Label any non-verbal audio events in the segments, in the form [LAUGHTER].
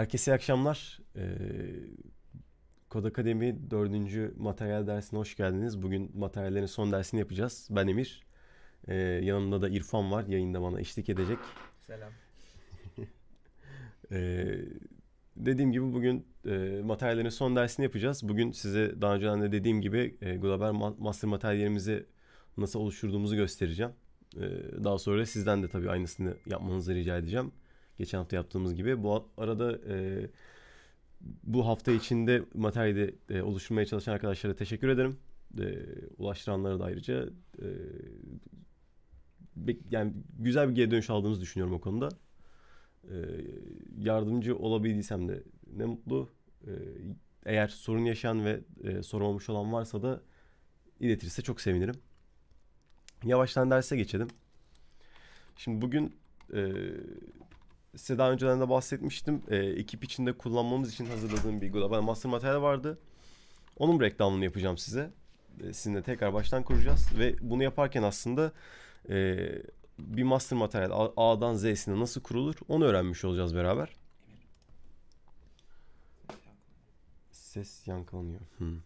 Herkese iyi akşamlar. Ee, Kod Akademi 4. materyal dersine hoş geldiniz. Bugün materyallerin son dersini yapacağız. Ben Emir. Ee, yanımda da İrfan var. Yayında bana eşlik edecek. Selam. [LAUGHS] ee, dediğim gibi bugün e, materyallerin son dersini yapacağız. Bugün size daha önce de dediğim gibi e, global master materyallerimizi nasıl oluşturduğumuzu göstereceğim. E, daha sonra sizden de tabii aynısını yapmanızı rica edeceğim. Geçen hafta yaptığımız gibi. Bu arada e, bu hafta içinde materyali e, oluşturmaya çalışan arkadaşlara teşekkür ederim. E, ulaştıranlara da ayrıca e, yani güzel bir geri dönüş aldığımızı düşünüyorum o konuda. E, yardımcı olabildiysem de ne mutlu. E, eğer sorun yaşayan ve e, sormamış olan varsa da iletirse çok sevinirim. Yavaştan derse geçelim. Şimdi bugün e, size daha önceden de bahsetmiştim. E, ekip içinde kullanmamız için hazırladığım bir global master materyal vardı. Onun breakdown'unu yapacağım size. E, sizinle tekrar baştan kuracağız ve bunu yaparken aslında e, bir master materyal A'dan Z'sine nasıl kurulur onu öğrenmiş olacağız beraber. Ses yankılanıyor. Hmm.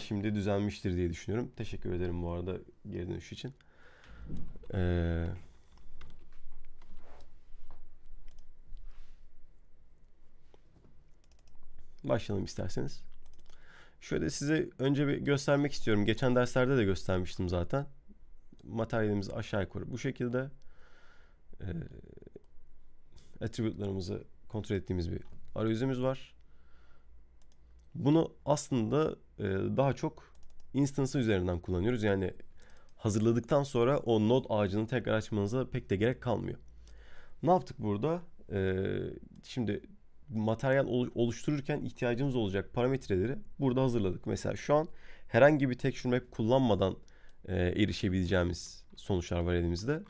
Şimdi düzelmiştir diye düşünüyorum. Teşekkür ederim bu arada geri dönüş için. Eee başlayalım isterseniz. Şöyle size önce bir göstermek istiyorum. Geçen derslerde de göstermiştim zaten. Materyalimizi aşağı yukarı bu şekilde e, attribute'larımızı kontrol ettiğimiz bir arayüzümüz var. Bunu aslında e, daha çok instance üzerinden kullanıyoruz. Yani hazırladıktan sonra o node ağacını tekrar açmanıza pek de gerek kalmıyor. Ne yaptık burada? Ee, şimdi materyal oluştururken ihtiyacımız olacak parametreleri burada hazırladık. Mesela şu an herhangi bir texture map kullanmadan e, erişebileceğimiz sonuçlar var elimizde.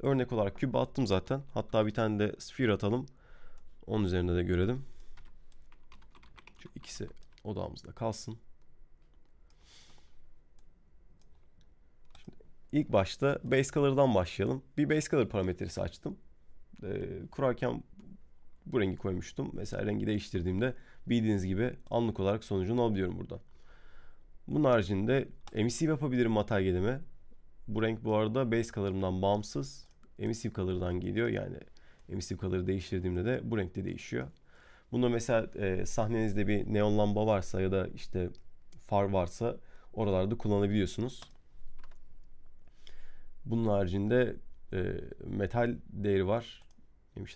Örnek olarak kübe attım zaten. Hatta bir tane de sphere atalım. Onun üzerinde de görelim. Şu ikisi odamızda kalsın. Şimdi ilk başta base color'dan başlayalım. Bir base color parametresi açtım. E, kurarken bu rengi koymuştum. Mesela rengi değiştirdiğimde bildiğiniz gibi anlık olarak sonucunu alabiliyorum burada. Bunun haricinde emissive yapabilirim materyalime. Bu renk bu arada base color'ımdan bağımsız. Emissive color'dan geliyor. Yani emissive color'ı değiştirdiğimde de bu renkte de değişiyor. Bunda mesela e, sahnenizde bir neon lamba varsa ya da işte far varsa oralarda kullanabiliyorsunuz. Bunun haricinde e, metal değeri var.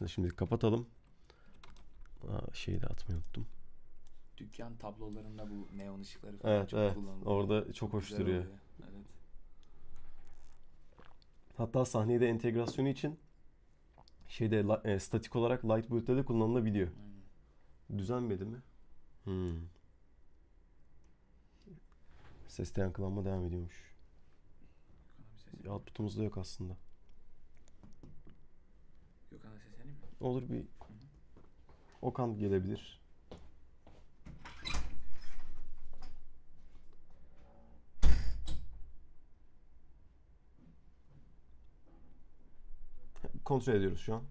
şimdi kapatalım. Aa, şeyi de atmayı unuttum. Dükkan tablolarında bu neon ışıkları falan evet, çok evet. kullanılıyor. Orada çok hoş duruyor. Evet. Hatta sahnede entegrasyonu için şeyde e, statik olarak light boyutta da kullanılabiliyor. Aynen. Düzenmedi mi? Hmm. Seste yankılanma devam ediyormuş. Output'umuz da yok aslında. Yok ana sesini mi? Olur bir Okan gelebilir. Kontrol ediyoruz şu an.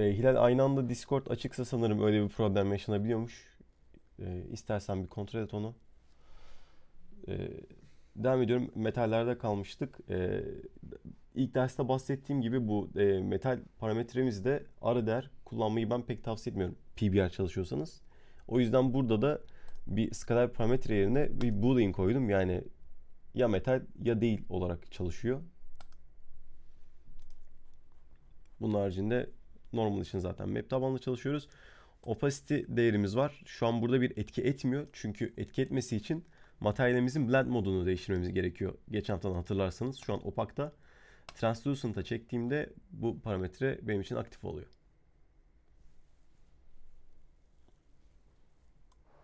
E, Hilal aynı anda Discord açıksa sanırım öyle bir problem yaşanabiliyormuş. E, istersen bir kontrol et onu. E, devam ediyorum. Metallerde kalmıştık. E, ilk derste bahsettiğim gibi bu e, metal parametremizde ara değer kullanmayı ben pek tavsiye etmiyorum. PBR çalışıyorsanız. O yüzden burada da bir skalar parametre yerine bir boolean koydum. Yani ya metal ya değil olarak çalışıyor. Bunun haricinde Normal için zaten map tabanlı çalışıyoruz. Opacity değerimiz var. Şu an burada bir etki etmiyor. Çünkü etki etmesi için materyalimizin blend modunu değiştirmemiz gerekiyor. Geçen haftadan hatırlarsanız şu an opakta. Translucent'a çektiğimde bu parametre benim için aktif oluyor.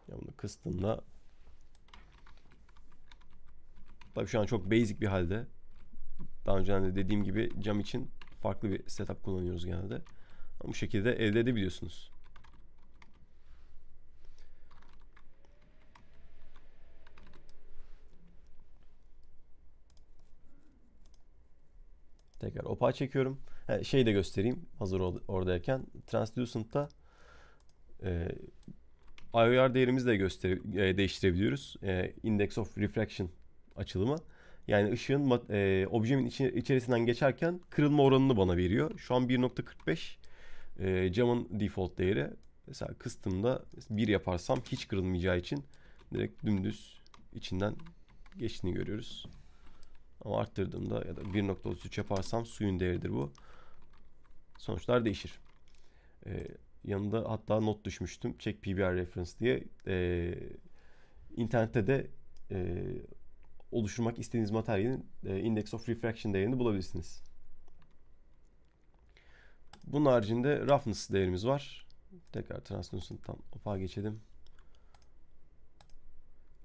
Ya bunu kıstığımda Tabii şu an çok basic bir halde. Daha önce de dediğim gibi cam için farklı bir setup kullanıyoruz genelde. Bu şekilde elde edebiliyorsunuz. Tekrar opa çekiyorum. şey de göstereyim hazır oradayken. Translucent'ta e, IOR değerimizi de göster e, değiştirebiliyoruz. E, Index of Refraction açılımı. Yani ışığın e, objemin içi, içerisinden geçerken kırılma oranını bana veriyor. Şu an 1.45 e, camın default değeri mesela kıstığımda bir yaparsam hiç kırılmayacağı için direkt dümdüz içinden geçtiğini görüyoruz. Ama arttırdığımda ya da 1.33 yaparsam suyun değeridir bu. Sonuçlar değişir. Ee, yanında hatta not düşmüştüm. Check PBR reference diye. Ee, internette de e, oluşturmak istediğiniz materyalin e, index of refraction değerini bulabilirsiniz. Bunun haricinde roughness değerimiz var. Tekrar translucent'tan opa geçelim.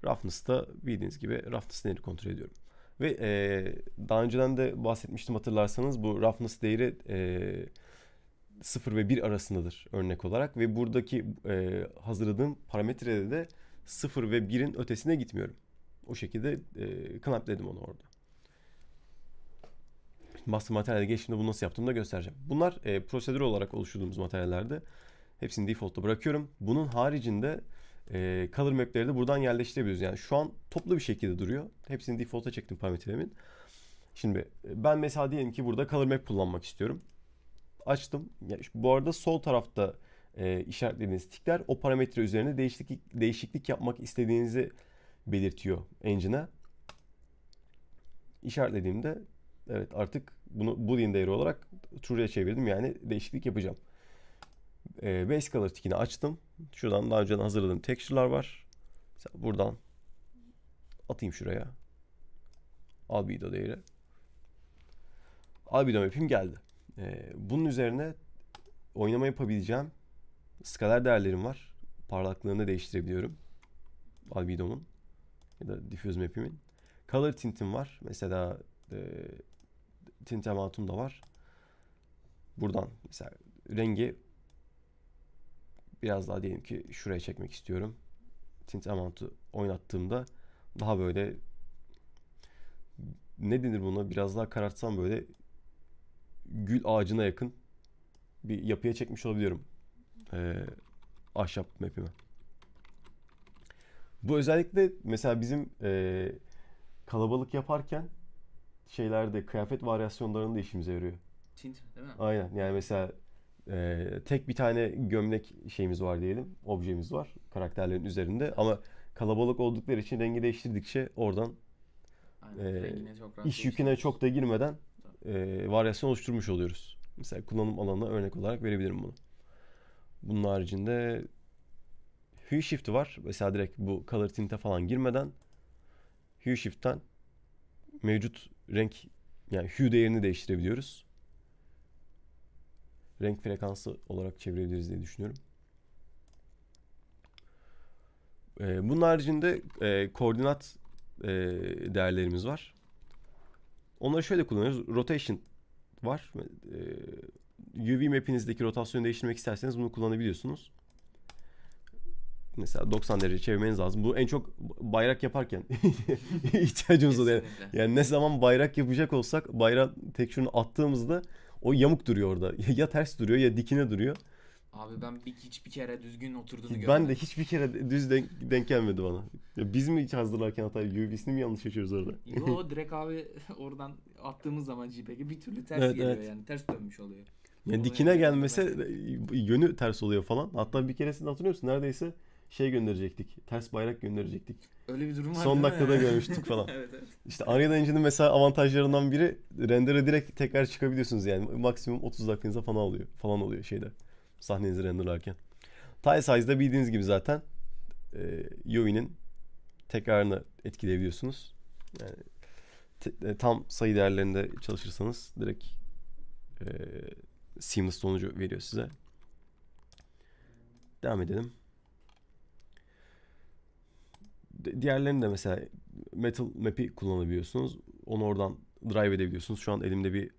Roughness'ta bildiğiniz gibi roughness değeri kontrol ediyorum. Ve e, daha önceden de bahsetmiştim hatırlarsanız bu roughness değeri e, 0 ve 1 arasındadır örnek olarak. Ve buradaki e, hazırladığım parametrede de 0 ve 1'in ötesine gitmiyorum. O şekilde e, knapledim onu orada master materyale geçtiğimde bunu nasıl yaptığımı da göstereceğim. Bunlar e, prosedür olarak oluşturduğumuz materyallerde. Hepsini default'ta bırakıyorum. Bunun haricinde e, color map'leri de buradan yerleştirebiliyoruz. Yani şu an toplu bir şekilde duruyor. Hepsini default'a çektim parametremin. Şimdi e, ben mesela diyelim ki burada color map kullanmak istiyorum. Açtım. Yani bu arada sol tarafta e, işaretlediğiniz tikler o parametre üzerine değişiklik, değişiklik yapmak istediğinizi belirtiyor engine'e. İşaretlediğimde Evet artık bunu boolean değeri olarak true'ya çevirdim. Yani değişiklik yapacağım. E, ee, base color tikini açtım. Şuradan daha önce hazırladığım texture'lar var. Mesela buradan atayım şuraya. Albedo değeri. Albedo map'im geldi. E, bunun üzerine oynama yapabileceğim skaler değerlerim var. Parlaklığını değiştirebiliyorum. Albedo'nun ya da diffuse map'imin. Color tint'im var. Mesela e, tintematum da var. Buradan mesela rengi biraz daha diyelim ki şuraya çekmek istiyorum. Tintamountu oynattığımda daha böyle ne denir buna biraz daha karartsam böyle gül ağacına yakın bir yapıya çekmiş olabiliyorum. Ee, ahşap map'imi. Bu özellikle mesela bizim e, kalabalık yaparken şeylerde kıyafet varyasyonlarında işimize yarıyor. Tint değil mi? Aynen yani mesela e, tek bir tane gömlek şeyimiz var diyelim. Objemiz var karakterlerin üzerinde ama kalabalık oldukları için rengi değiştirdikçe oradan Aynen, e, çok rahat iş yüküne çok da girmeden e, varyasyon oluşturmuş oluyoruz. Mesela kullanım alanına örnek olarak verebilirim bunu. Bunun haricinde Hue Shift var. Mesela direkt bu Color Tint'e falan girmeden Hue Shift'ten mevcut renk yani hue değerini değiştirebiliyoruz. Renk frekansı olarak çevirebiliriz diye düşünüyorum. Ee, bunun haricinde e, koordinat e, değerlerimiz var. Onları şöyle kullanıyoruz. Rotation var. E, UV map'inizdeki rotasyonu değiştirmek isterseniz bunu kullanabiliyorsunuz mesela 90 derece çevirmeniz lazım. Bu en çok bayrak yaparken [LAUGHS] ihtiyacımız oluyor. Yani ne zaman bayrak yapacak olsak bayrak şunu attığımızda o yamuk duruyor orada. [LAUGHS] ya ters duruyor ya dikine duruyor. Abi ben bir, hiçbir kere düzgün oturduğunu ben görmedim. Ben de hiçbir kere düz denk, denk gelmedi bana. Ya biz mi hiç hazırlarken hata UV'sini mi yanlış açıyoruz orada? Yo [LAUGHS] direkt abi oradan attığımız zaman JPEG'e bir türlü ters evet, geliyor evet. yani ters dönmüş oluyor. Yani dikine gelmese yönü ters oluyor falan. Hatta bir keresinde hatırlıyor musun? Neredeyse şey gönderecektik. Ters bayrak gönderecektik. Öyle bir durum var Son dakikada görmüştük falan. [LAUGHS] evet, evet. İşte Unreal Engine'in mesela avantajlarından biri render'ı direkt tekrar çıkabiliyorsunuz yani. Maksimum 30 dakikanıza falan oluyor. Falan oluyor şeyde. Sahnenizi renderlarken. Tile size'da bildiğiniz gibi zaten e, UI'nin tekrarını etkileyebiliyorsunuz. Yani te, e, tam sayı değerlerinde çalışırsanız direkt e, seamless sonucu veriyor size. Devam edelim diğerlerini de mesela metal map'i kullanabiliyorsunuz. Onu oradan drive edebiliyorsunuz. Şu an elimde bir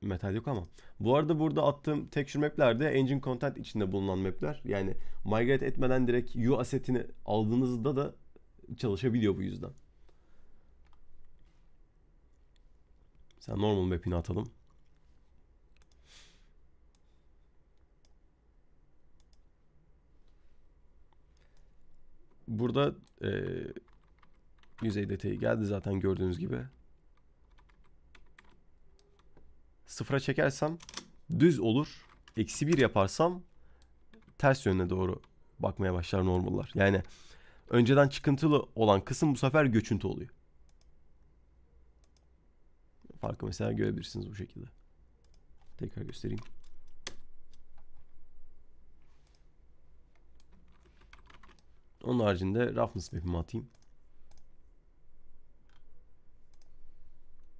metal yok ama. Bu arada burada attığım texture map'ler de engine content içinde bulunan map'ler. Yani migrate etmeden direkt U assetini aldığınızda da çalışabiliyor bu yüzden. Mesela normal map'ini atalım. Burada e, yüzey detayı geldi zaten gördüğünüz gibi. Sıfıra çekersem düz olur. Eksi bir yaparsam ters yöne doğru bakmaya başlar normallar. Yani önceden çıkıntılı olan kısım bu sefer göçüntü oluyor. Farkı mesela görebilirsiniz bu şekilde. Tekrar göstereyim. Onun haricinde roughness map'imi atayım.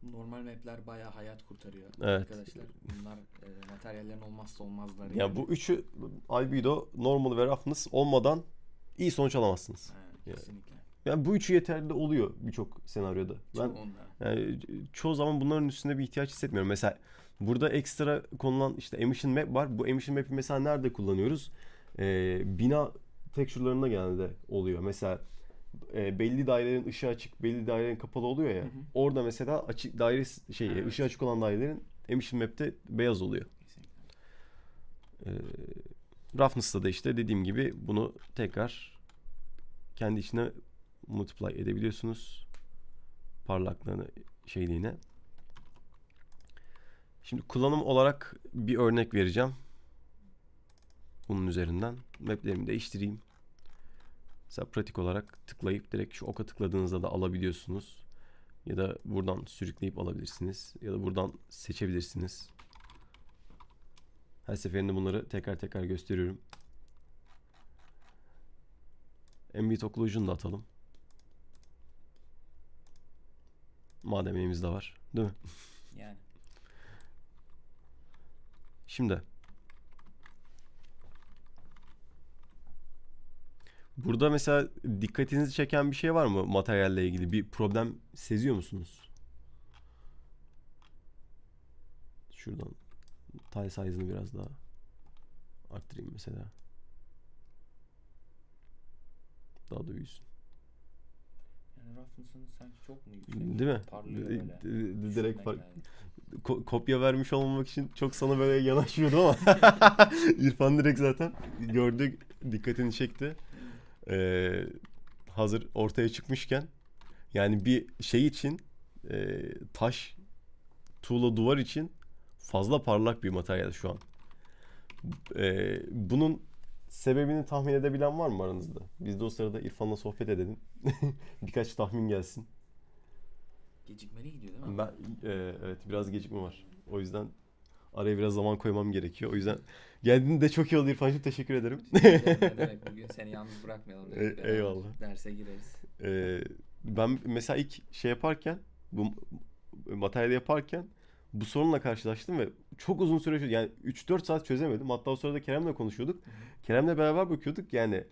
Normal mapler baya hayat kurtarıyor evet. arkadaşlar. Bunlar e, materyallerin olmazsa olmazları. Ya yani. bu üçü albedo, normal ve roughness olmadan iyi sonuç alamazsınız. Evet, Kesinlikle. Yani bu üçü yeterli oluyor birçok senaryoda. Ben yani çoğu zaman bunların üstünde bir ihtiyaç hissetmiyorum. Mesela burada ekstra konulan işte emission map var. Bu emission map'i mesela nerede kullanıyoruz? Ee, bina texture'larında genelde oluyor. Mesela e, belli dairelerin ışığı açık, belli dairelerin kapalı oluyor ya. Hı hı. Orada mesela açık daire şey evet. ışığı açık olan dairelerin emission map'te beyaz oluyor. E, roughness'ta da işte dediğim gibi bunu tekrar kendi içine multiply edebiliyorsunuz. Parlaklığını şeyliğine. Şimdi kullanım olarak bir örnek vereceğim. Bunun üzerinden weblerimi değiştireyim. Mesela pratik olarak tıklayıp direkt şu oka tıkladığınızda da alabiliyorsunuz. Ya da buradan sürükleyip alabilirsiniz. Ya da buradan seçebilirsiniz. Her seferinde bunları tekrar tekrar gösteriyorum. Ambient Occlusion'u da atalım. Madem elimizde var. Değil mi? Yani. Şimdi Burada mesela dikkatinizi çeken bir şey var mı materyalle ilgili? Bir problem seziyor musunuz? Şuradan tile size'ını biraz daha arttırayım mesela. Daha da büyüsün. Yani Rasmus'un sanki çok mu yüksek? Değil mi? Parlıyor böyle. D- direkt fark. Ko- kopya vermiş olmamak için çok sana böyle yanaşıyordu ama [LAUGHS] İrfan direkt zaten gördü dikkatini çekti e, hazır ortaya çıkmışken yani bir şey için e, taş tuğla duvar için fazla parlak bir materyal şu an. E, bunun sebebini tahmin edebilen var mı aranızda? Biz de o sırada İrfan'la sohbet edelim. [LAUGHS] Birkaç tahmin gelsin. Gecikmeli gidiyor değil mi? Ben, e, evet biraz gecikme var. O yüzden araya biraz zaman koymam gerekiyor. O yüzden Geldiğinde çok iyi oldu İrfan'cığım. Teşekkür ederim. demek [LAUGHS] bugün seni yalnız bırakmayalım. E, eyvallah. Derse gireriz. Ee, ben mesela ilk şey yaparken bu materyali yaparken bu sorunla karşılaştım ve çok uzun süre yani 3-4 saat çözemedim. Hatta o sırada Kerem'le konuşuyorduk. Kerem'le beraber bakıyorduk. Yani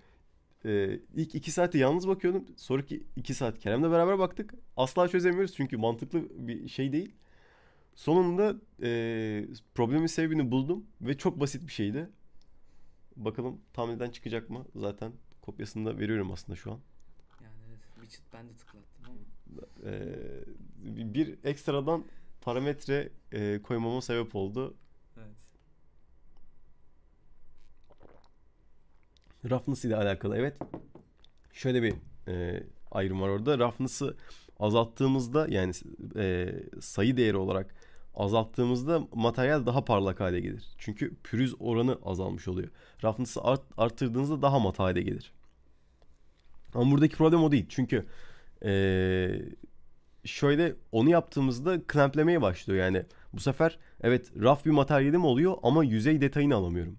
e, ilk 2 saati yalnız bakıyordum. Sonraki 2 saat Kerem'le beraber baktık. Asla çözemiyoruz çünkü mantıklı bir şey değil. Sonunda e, problemin sebebini buldum ve çok basit bir şeydi. Bakalım tahminden çıkacak mı? Zaten kopyasını da veriyorum aslında şu an. Yani evet, widget ben de tıklattım ama. E, bir ekstradan parametre e, koymama sebep oldu. Evet. Roughness ile alakalı evet. Şöyle bir e, ayrım var orada. Roughness'ı azalttığımızda yani e, sayı değeri olarak azalttığımızda materyal daha parlak hale gelir. Çünkü pürüz oranı azalmış oluyor. Roughness'ı art, arttırdığınızda daha mat hale gelir. Ama buradaki problem o değil. Çünkü ee, şöyle onu yaptığımızda clamplemeye başlıyor. Yani bu sefer evet raf bir materyalim oluyor ama yüzey detayını alamıyorum.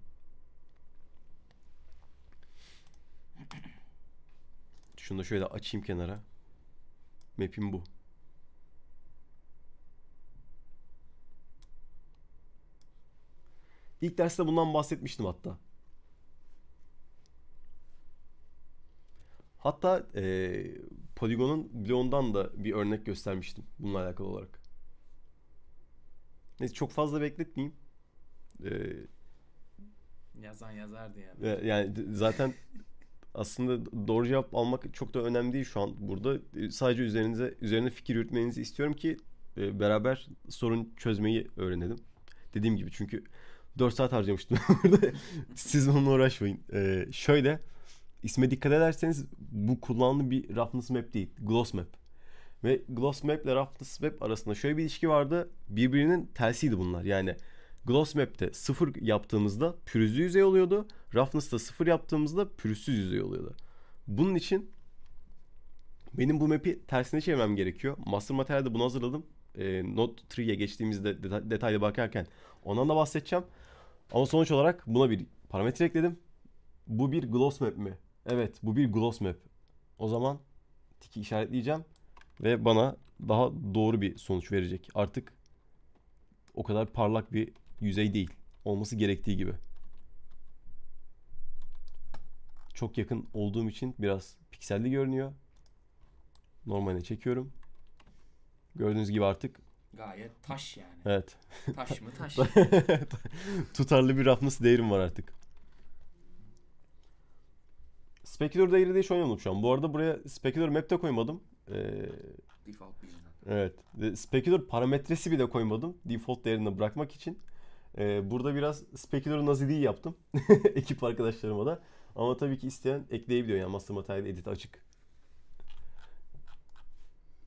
Şunu da şöyle açayım kenara. Map'im bu. İlk derste bundan bahsetmiştim hatta. Hatta e, Polygon'un bloğundan da bir örnek göstermiştim bununla alakalı olarak. Neyse çok fazla bekletmeyeyim. Ee, Yazan yazardı yani. Yani zaten aslında doğru cevap almak çok da önemli değil şu an burada. E, sadece üzerinize üzerine fikir yürütmenizi istiyorum ki e, beraber sorun çözmeyi öğrenelim. Dediğim gibi çünkü 4 saat harcamıştım burada. [LAUGHS] Siz onunla uğraşmayın. Ee, şöyle isme dikkat ederseniz bu kullandığı bir Roughness Map değil. Gloss Map. Ve Gloss Map ile Roughness Map arasında şöyle bir ilişki vardı. Birbirinin tersiydi bunlar. Yani Gloss Map'te sıfır yaptığımızda pürüzlü yüzey oluyordu. Roughness'ta sıfır yaptığımızda pürüzsüz yüzey oluyordu. Bunun için benim bu map'i tersine çevirmem gerekiyor. Master materyalde bunu hazırladım e, Note 3'ye geçtiğimizde detaylı bakarken ondan da bahsedeceğim. Ama sonuç olarak buna bir parametre ekledim. Bu bir gloss map mi? Evet bu bir gloss map. O zaman tiki işaretleyeceğim ve bana daha doğru bir sonuç verecek. Artık o kadar parlak bir yüzey değil. Olması gerektiği gibi. Çok yakın olduğum için biraz pikselli görünüyor. Normaline çekiyorum. Gördüğünüz gibi artık Gayet taş yani. evet Taş mı taş. [LAUGHS] tutarlı bir roughness değerim var artık. Specular değeri de hiç oynamadım şu an. Bu arada buraya Specular map de koymadım. Ee, Default bilinen. evet. Ve parametresi bile koymadım. Default değerinde bırakmak için. Ee, burada biraz Specular naziliği yaptım. [LAUGHS] Ekip arkadaşlarıma da. Ama tabii ki isteyen ekleyebiliyor. Yani master materyal edit açık.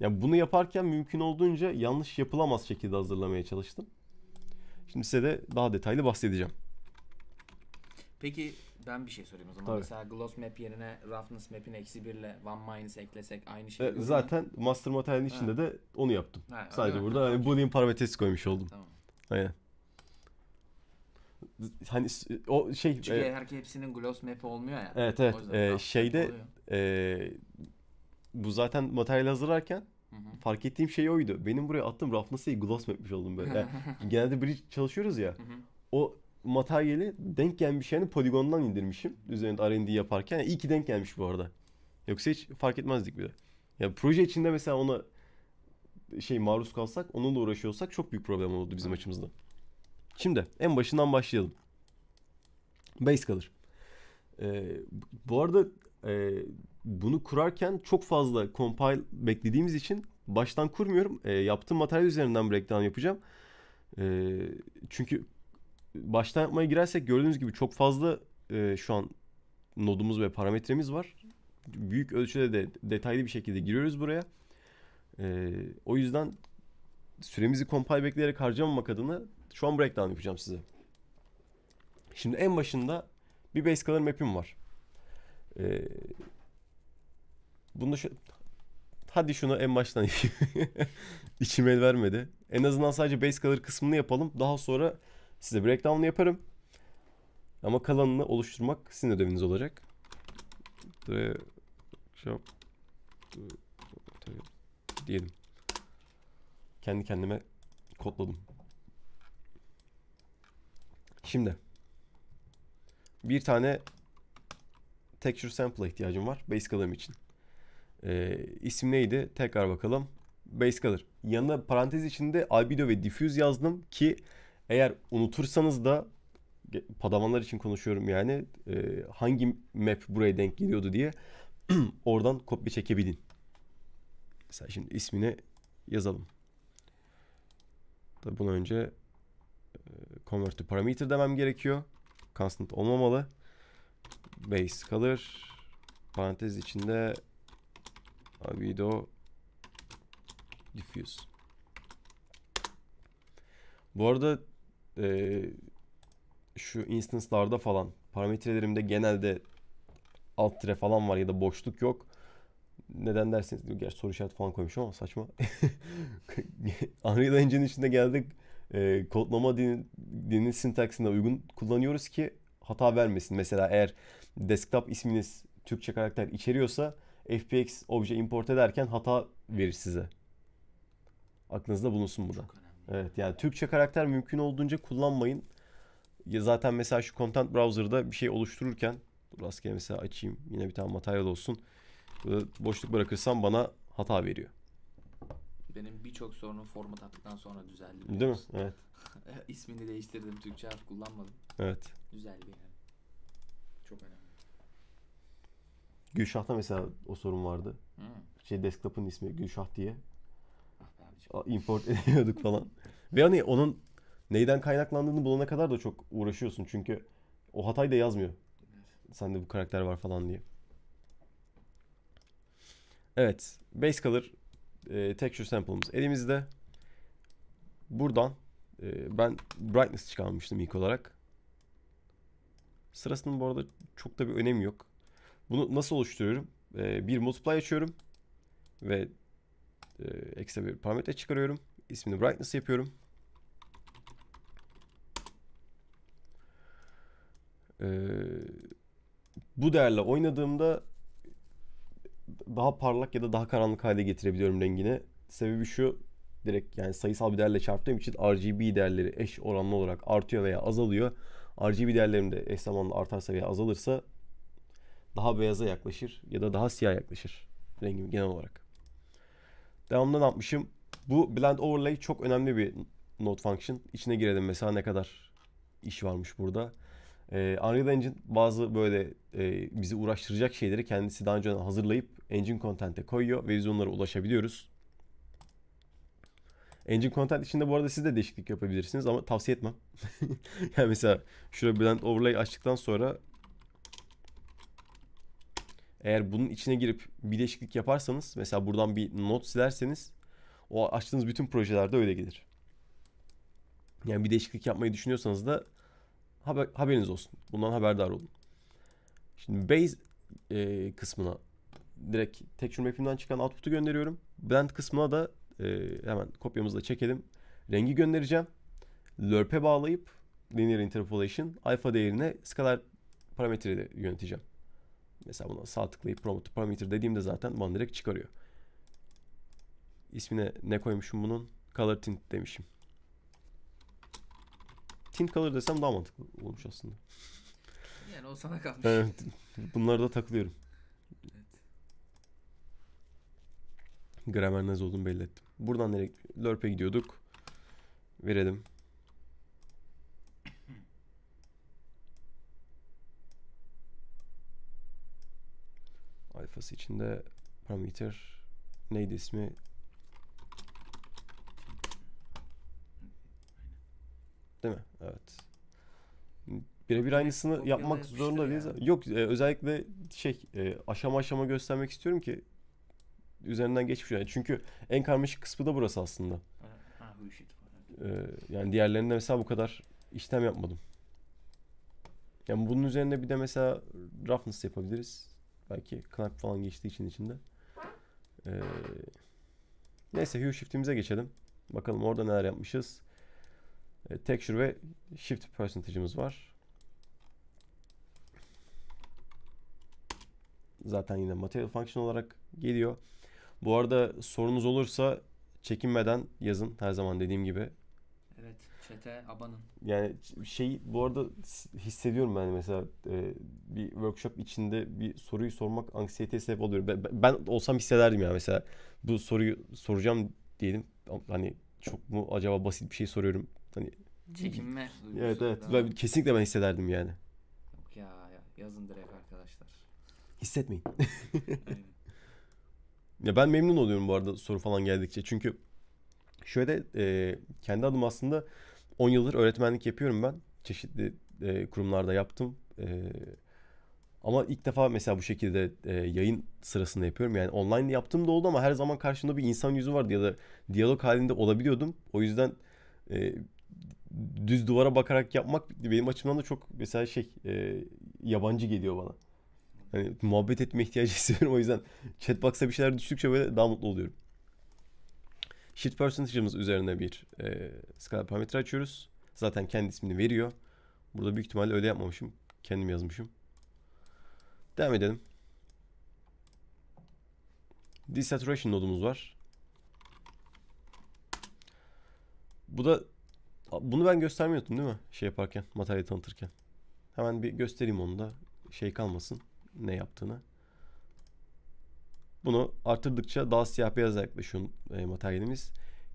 Yani bunu yaparken mümkün olduğunca yanlış yapılamaz şekilde hazırlamaya çalıştım. Şimdi size de daha detaylı bahsedeceğim. Peki ben bir şey sorayım o zaman. Tabii. Mesela gloss map yerine roughness map'in eksi birle one minus eklesek aynı şey. E, zaten master materyalin içinde ha. de onu yaptım. Ha, Sadece burada hani boolean parametresi koymuş oldum. Tamam. Aynen. Hani o şey Çünkü e, her hepsinin gloss map'i olmuyor ya. Evet evet. E, şeyde e, bu zaten materyal hazırlarken Hı hı. Fark ettiğim şey oydu. Benim buraya attığım raf nasıl iyi gloss etmiş oldum böyle. Yani [LAUGHS] genelde bridge çalışıyoruz ya. Hı hı. O materyali denk gelmiş yani poligondan indirmişim. Üzerinde R&D yaparken. Yani iyi ki denk gelmiş bu arada. Yoksa hiç fark etmezdik bile. Yani proje içinde mesela ona şey maruz kalsak, onunla uğraşıyorsak çok büyük problem oldu bizim açımızda. Şimdi en başından başlayalım. Base kalır. Ee, bu arada e, bunu kurarken çok fazla compile beklediğimiz için baştan kurmuyorum. E, yaptığım materyal üzerinden breakdown yapacağım. E, çünkü baştan yapmaya girersek gördüğünüz gibi çok fazla e, şu an nodumuz ve parametremiz var. Büyük ölçüde de detaylı bir şekilde giriyoruz buraya. E, o yüzden süremizi compile bekleyerek harcamamak adına şu an breakdown yapacağım size. Şimdi en başında bir base color map'im var. Ee, bunu şu... Hadi şunu en baştan [LAUGHS] içim el vermedi. En azından sadece base color kısmını yapalım. Daha sonra size breakdown'u yaparım. Ama kalanını oluşturmak sizin ödeviniz olacak. E, diyelim. Kendi kendime kodladım. Şimdi bir tane texture sample ihtiyacım var base color'ım için. Ee, isim neydi? Tekrar bakalım. Base color. Yanına parantez içinde albedo ve diffuse yazdım ki eğer unutursanız da padavanlar için konuşuyorum yani e, hangi map buraya denk geliyordu diye [CLEARS THROAT] oradan kopya çekebilin. Mesela şimdi ismini yazalım. Tabii bunu önce e, convert to parameter demem gerekiyor. Constant olmamalı base kalır. Parantez içinde Avido diffuse. Bu arada e, şu instance'larda falan parametrelerimde genelde alt tire falan var ya da boşluk yok. Neden dersiniz? Gerçi soru işareti falan koymuşum ama saçma. [LAUGHS] Unreal Engine'in içinde geldik. E, kodlama dinin dilinin sintaksine uygun kullanıyoruz ki hata vermesin. Mesela eğer desktop isminiz Türkçe karakter içeriyorsa FBX obje import ederken hata verir size. Aklınızda bulunsun bu da. Evet yani Türkçe karakter mümkün olduğunca kullanmayın. Ya zaten mesela şu content browser'da bir şey oluştururken rastgele mesela açayım yine bir tane materyal olsun. Burada boşluk bırakırsam bana hata veriyor. Benim birçok sorunum format attıktan sonra düzeldi. Değil mi? Evet. [LAUGHS] İsmini değiştirdim. Türkçe harf kullanmadım. Evet. Düzeldi yani. Çok önemli. Gülşah'ta mesela o sorun vardı. Hmm. Şey desktop'un ismi Gülşah diye. Ah import [LAUGHS] ediyorduk falan. Ve hani onun neyden kaynaklandığını bulana kadar da çok uğraşıyorsun çünkü o hatayı da yazmıyor. Sende bu karakter var falan diye. Evet. Base color e, texture sample'ımız elimizde. Buradan e, ben brightness çıkarmıştım ilk olarak. Sırasının bu arada çok da bir önemi yok. Bunu nasıl oluşturuyorum? E, bir multiply açıyorum. Ve e, bir parametre çıkarıyorum. İsmini brightness yapıyorum. E, bu değerle oynadığımda daha parlak ya da daha karanlık hale getirebiliyorum rengini. Sebebi şu direkt yani sayısal bir değerle çarptığım için RGB değerleri eş oranlı olarak artıyor veya azalıyor. RGB değerlerim de eş zamanlı artarsa veya azalırsa daha beyaza yaklaşır ya da daha siyah yaklaşır rengim genel olarak. Devamlı ne yapmışım? Bu blend overlay çok önemli bir node function. İçine girelim mesela ne kadar iş varmış burada. Ee, Unreal Engine bazı böyle e, bizi uğraştıracak şeyleri kendisi daha önce hazırlayıp Engine Content'e koyuyor ve biz onlara ulaşabiliyoruz. Engine Content içinde bu arada siz de değişiklik yapabilirsiniz ama tavsiye etmem. [LAUGHS] yani mesela şurada Blend Overlay açtıktan sonra eğer bunun içine girip bir değişiklik yaparsanız mesela buradan bir not silerseniz o açtığınız bütün projelerde öyle gelir. Yani bir değişiklik yapmayı düşünüyorsanız da haber, haberiniz olsun. Bundan haberdar olun. Şimdi base e, kısmına direkt tek çürüm app'imden çıkan output'u gönderiyorum. Blend kısmına da e, hemen kopyamızı da çekelim. Rengi göndereceğim. Lerp'e bağlayıp linear interpolation alfa değerine skalar parametreyi yöneteceğim. Mesela buna sağ tıklayıp promote parameter dediğimde zaten bana direkt çıkarıyor. İsmine ne koymuşum bunun? Color tint demişim. Tint color desem daha mantıklı olmuş aslında. Yani o sana kalmış. Bunları da takılıyorum. Gramer nasıl olduğunu belli ettim. Buradan direkt Lörp'e gidiyorduk. Verelim. Alfası içinde parameter neydi ismi? Değil mi? Evet. Birebir aynısını yapmak zorunda değiliz. Yani. Yok e, özellikle şey e, aşama aşama göstermek istiyorum ki üzerinden geçmiş yani. Çünkü en karmaşık kısmı da burası aslında. Ee, yani diğerlerinde mesela bu kadar işlem yapmadım. Yani bunun üzerine bir de mesela roughness yapabiliriz. Belki clamp falan geçtiği için içinde. Ee, neyse Hue Shift'imize geçelim. Bakalım orada neler yapmışız. Ee, texture ve Shift percentage'ımız var. Zaten yine Material Function olarak geliyor. Bu arada sorunuz olursa çekinmeden yazın her zaman dediğim gibi. Evet çete abanın. Yani şey bu arada hissediyorum ben mesela e, bir workshop içinde bir soruyu sormak anksiyete sebep oluyor. Ben, ben olsam hissederdim ya yani mesela bu soruyu soracağım diyelim hani çok mu acaba basit bir şey soruyorum hani çekinme Evet evet ben, kesinlikle ben hissederdim yani. Yok ya, ya yazın direkt arkadaşlar. Hissetmeyin. Aynen. [LAUGHS] Ya ben memnun oluyorum bu arada soru falan geldikçe. Çünkü şöyle e, kendi adım aslında 10 yıldır öğretmenlik yapıyorum ben. Çeşitli e, kurumlarda yaptım. E, ama ilk defa mesela bu şekilde e, yayın sırasında yapıyorum. Yani online yaptığım da oldu ama her zaman karşımda bir insan yüzü vardı ya da diyalog halinde olabiliyordum. O yüzden e, düz duvara bakarak yapmak benim açımdan da çok mesela şey e, yabancı geliyor bana hani muhabbet etme ihtiyacı [LAUGHS] hissediyorum. O yüzden chatbox'a bir şeyler düştükçe böyle daha mutlu oluyorum. Shift percentage'ımız üzerine bir e, skala parametre açıyoruz. Zaten kendi ismini veriyor. Burada büyük ihtimalle öyle yapmamışım. Kendim yazmışım. Devam edelim. Desaturation nodumuz var. Bu da bunu ben göstermiyordum değil mi? Şey yaparken, materyali tanıtırken. Hemen bir göstereyim onu da şey kalmasın ne yaptığını. Bunu arttırdıkça daha siyah beyaz yaklaşıyor e, materyalimiz.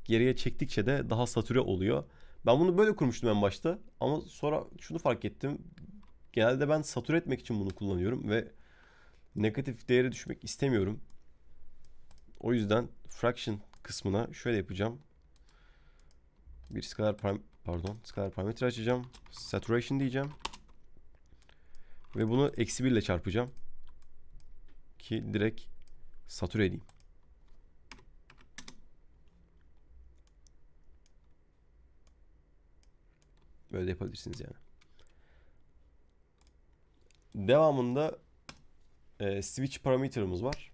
Geriye çektikçe de daha satüre oluyor. Ben bunu böyle kurmuştum en başta ama sonra şunu fark ettim. Genelde ben satüre etmek için bunu kullanıyorum ve negatif değere düşmek istemiyorum. O yüzden fraction kısmına şöyle yapacağım. Bir skalar pardon, skalar parametre açacağım. Saturation diyeceğim. Ve bunu eksi 1 ile çarpacağım. Ki direkt satüre edeyim. Böyle yapabilirsiniz yani. Devamında e, switch parameter'ımız var.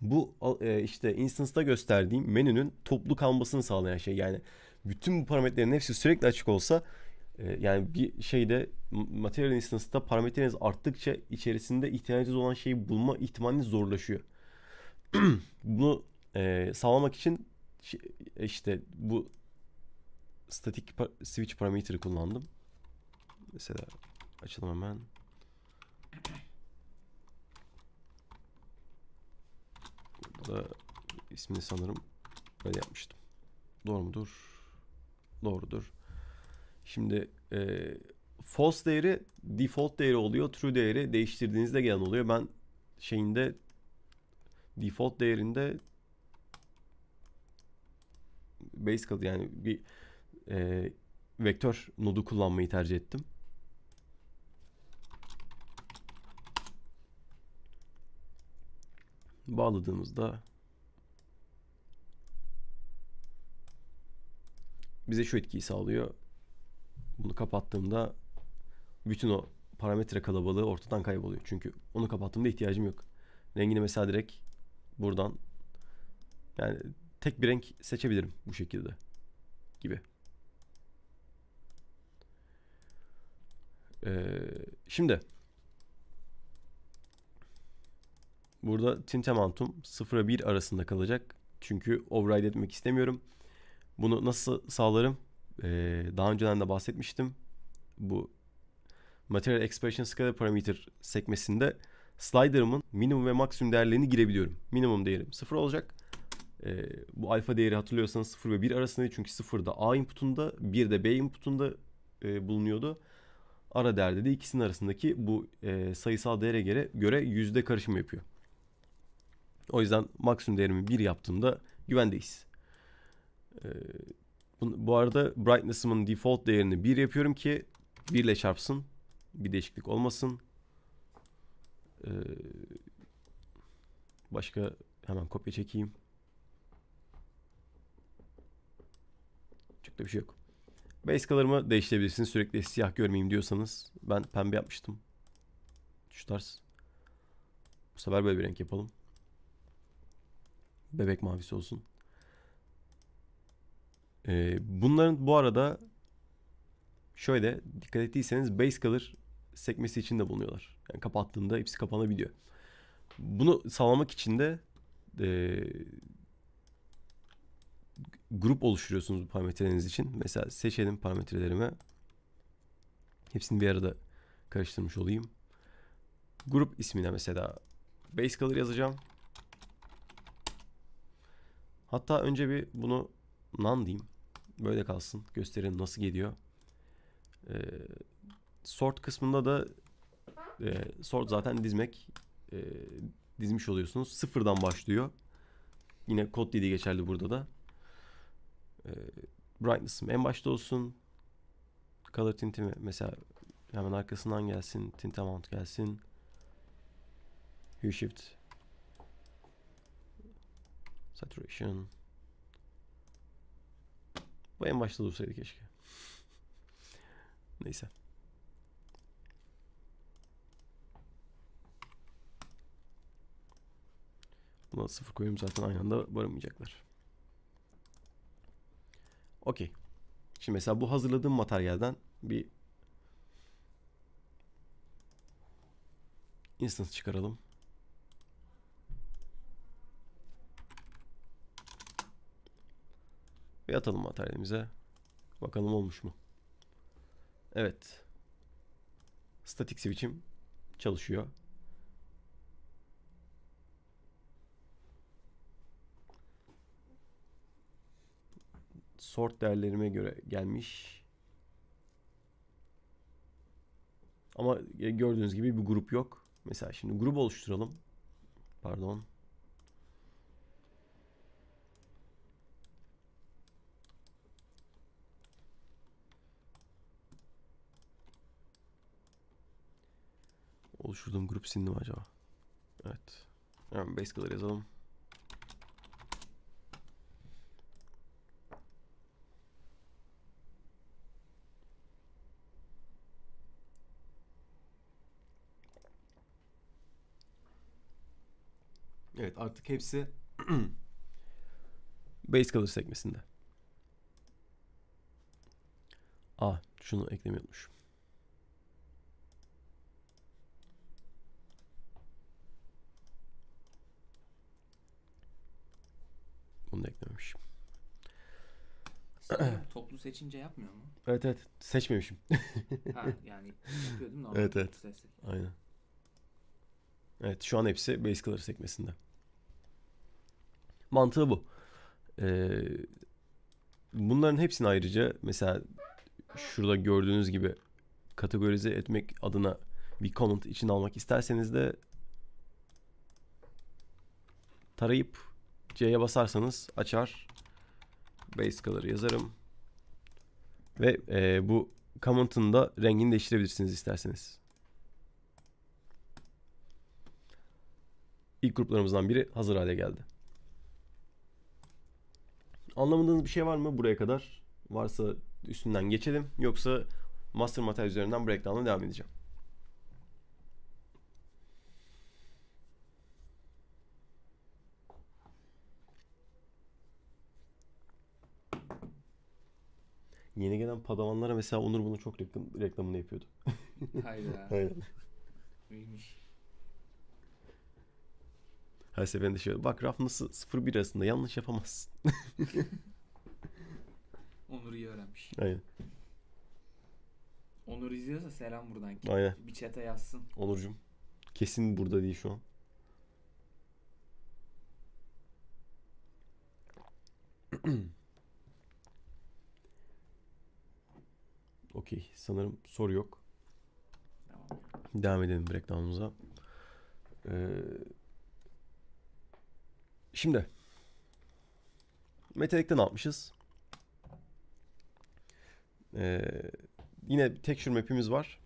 Bu e, işte instance'da gösterdiğim menünün toplu kalmasını sağlayan şey. Yani bütün bu parametrelerin hepsi sürekli açık olsa ee, yani bir şeyde material instance'da parametreniz arttıkça içerisinde ihtiyacınız olan şeyi bulma ihtimaliniz zorlaşıyor. [CLEARS THROAT] Bunu e, sağlamak için e, işte bu statik pa switch parametre kullandım. Mesela açalım hemen. Burada ismini sanırım böyle yapmıştım. Doğru mudur? Doğrudur. Şimdi e, false değeri default değeri oluyor. True değeri değiştirdiğinizde gelen oluyor. Ben şeyinde default değerinde base kadı yani bir e, vektör nodu kullanmayı tercih ettim. Bağladığımızda bize şu etkiyi sağlıyor. Bunu kapattığımda bütün o parametre kalabalığı ortadan kayboluyor. Çünkü onu kapattığımda ihtiyacım yok. Rengini mesela direkt buradan yani tek bir renk seçebilirim bu şekilde gibi. Ee, şimdi burada tint amountum 0'a 1 arasında kalacak. Çünkü override etmek istemiyorum. Bunu nasıl sağlarım? Ee, daha önceden de bahsetmiştim. Bu Material Expression Scalar Parameter sekmesinde slider'ımın minimum ve maksimum değerlerini girebiliyorum. Minimum değerim 0 olacak. E, bu alfa değeri hatırlıyorsanız 0 ve 1 arasındaydı. Çünkü 0 da A inputunda, 1 de B inputunda e, bulunuyordu. Ara değerde de ikisinin arasındaki bu e, sayısal değere göre, göre yüzde karışım yapıyor. O yüzden maksimum değerimi 1 yaptığımda güvendeyiz. Ee, bu, bu arada brightness'ımın default değerini 1 yapıyorum ki 1 ile çarpsın. Bir değişiklik olmasın. Ee, başka hemen kopya çekeyim. Çok da bir şey yok. Base color'ımı değiştirebilirsiniz. Sürekli siyah görmeyeyim diyorsanız. Ben pembe yapmıştım. Şu tarz. Bu sefer böyle bir renk yapalım. Bebek mavisi olsun. E, bunların bu arada şöyle dikkat ettiyseniz base color sekmesi için de bulunuyorlar. Yani kapattığında hepsi kapanabiliyor. Bunu sağlamak için de e, grup oluşturuyorsunuz bu parametreleriniz için. Mesela seçelim parametrelerimi Hepsini bir arada karıştırmış olayım. Grup ismine mesela base color yazacağım. Hatta önce bir bunu nan diyeyim. Böyle kalsın. Gösterelim nasıl geliyor. E, sort kısmında da e, sort zaten dizmek e, dizmiş oluyorsunuz. Sıfırdan başlıyor. Yine kod dediği geçerli burada da. E, ee, brightness'ım en başta olsun. Color tintimi mesela hemen arkasından gelsin. Tint amount gelsin. Hue shift. Saturation. Bu en başta dursaydı keşke. Neyse. Buna sıfır koyayım zaten aynı anda varamayacaklar. Okey. Şimdi mesela bu hazırladığım materyalden bir instance çıkaralım. Ve atalım materyalimize. Bakalım olmuş mu? Evet. Statik switch'im çalışıyor. Sort değerlerime göre gelmiş. Ama e, gördüğünüz gibi bir grup yok. Mesela şimdi grup oluşturalım. Pardon. Oluşturduğum grup silindi acaba? Evet. Hemen base color yazalım. Evet artık hepsi [CLEARS THROAT] base color sekmesinde. Aa şunu eklemeyi unutmuşum. Onu da eklememişim. [CLEARS THROAT] toplu seçince yapmıyor mu? Evet evet. Seçmemişim. ha yani yapıyordum [LAUGHS] normal evet, evet. Aynen. Evet şu an hepsi base color sekmesinde. Mantığı bu. Ee, bunların hepsini ayrıca mesela şurada gördüğünüz gibi kategorize etmek adına bir comment için almak isterseniz de tarayıp C'ye basarsanız açar. Base color yazarım. Ve e, bu Comment'ın da rengini değiştirebilirsiniz isterseniz. İlk gruplarımızdan biri hazır hale geldi. Anlamadığınız bir şey var mı buraya kadar? Varsa üstünden geçelim. Yoksa master materyal üzerinden breakdown'a devam edeceğim. yeni gelen padavanlara mesela Onur bunu çok reklam, reklamını yapıyordu. [LAUGHS] Hayda. Hayda. İyiymiş. Her seferinde şey bak raf nasıl 0-1 arasında yanlış yapamazsın. [LAUGHS] Onur iyi öğrenmiş. Aynen. Onur izliyorsa selam buradan. Aynen. Bir çete yazsın. Onurcuğum. Kesin burada değil şu an. [CLEARS THROAT] Okey. Sanırım soru yok. Tamam. Devam edelim breakdown'umuza. Ee, şimdi Metalik'te ne yapmışız? Ee, yine texture map'imiz var.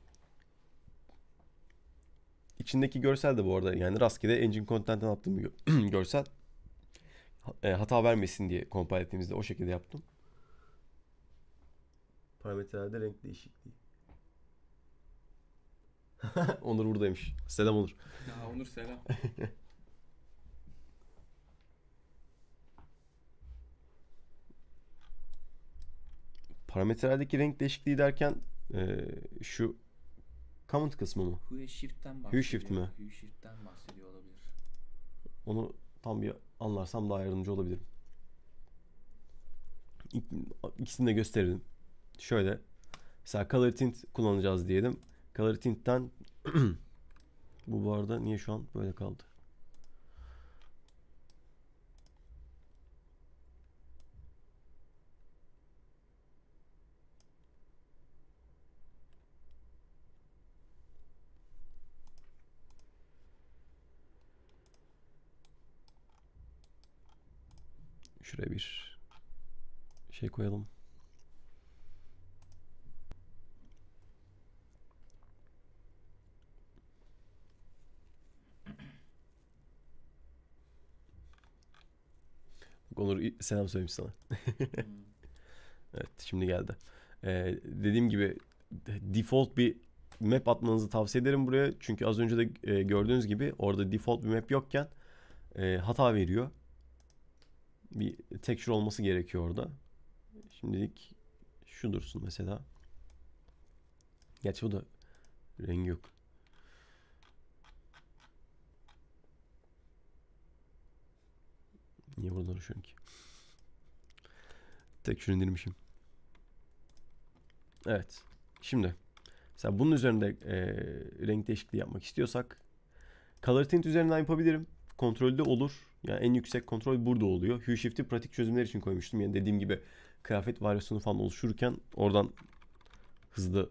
İçindeki görsel de bu arada yani rastgele engine content'ten attığım bir [CLEARS THROAT] görsel. E, hata vermesin diye compile ettiğimizde o şekilde yaptım. Parametrelerde renk değişikliği. [LAUGHS] Onur buradaymış. Selam Onur. Ya Onur selam. [LAUGHS] Parametrelerdeki renk değişikliği derken e, şu comment kısmı mı? Hue shift'ten bahsediyor. Hue shift mi? Hue shift'ten bahsediyor olabilir. Onu tam bir anlarsam daha yardımcı olabilirim. İkisini de gösterelim şöyle mesela color tint kullanacağız diyelim. Color tint'ten [CLEARS THROAT] bu bu arada niye şu an böyle kaldı? Şuraya bir şey koyalım. Onur selam söyleyeyim sana. [LAUGHS] [LAUGHS] evet şimdi geldi. Ee, dediğim gibi default bir map atmanızı tavsiye ederim buraya. Çünkü az önce de e, gördüğünüz gibi orada default bir map yokken e, hata veriyor. Bir texture olması gerekiyor orada. Şimdilik şu dursun mesela. Gerçi bu da rengi yok. Niye buradan uğraşıyorum ki? Tek şunu indirmişim. Evet. Şimdi. Mesela bunun üzerinde e, renk değişikliği yapmak istiyorsak. Color Tint üzerinden yapabilirim. Kontrolde olur. Yani en yüksek kontrol burada oluyor. Hue Shift'i pratik çözümler için koymuştum. Yani dediğim gibi kıyafet varyasyonu falan oluşurken oradan hızlı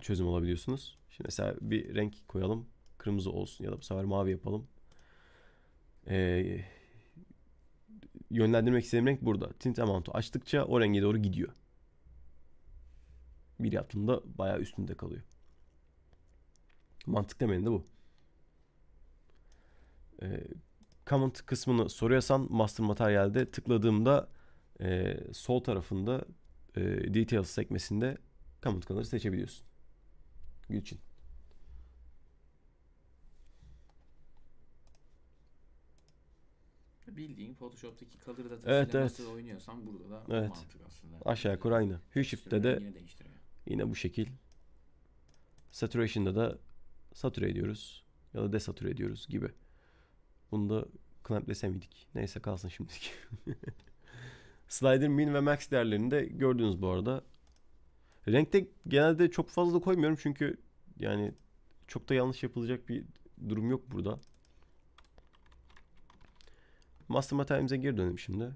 çözüm alabiliyorsunuz. Şimdi mesela bir renk koyalım. Kırmızı olsun ya da bu sefer mavi yapalım. Ee, yönlendirmek istediğim renk burada. Tint amount'u açtıkça o renge doğru gidiyor. Bir yaptığımda bayağı üstünde kalıyor. Mantık de bu. E, comment kısmını soruyorsan master materyalde tıkladığımda e, sol tarafında e, details sekmesinde comment color'ı seçebiliyorsun. Gülçin. bildiğin Photoshop'taki kalır datasıyla evet, evet. oynuyorsan burada da evet. mantık aslında. Aşağı yukarı ee, aynı. Hue Shift'te de yine, bu şekil. Saturation'da da satüre ediyoruz ya da desatüre ediyoruz gibi. Bunu da clamplesemedik. Neyse kalsın şimdilik. [LAUGHS] Slider min ve max değerlerini de gördünüz bu arada. Renkte genelde çok fazla koymuyorum çünkü yani çok da yanlış yapılacak bir durum yok burada. Master materyalimize geri dönelim şimdi.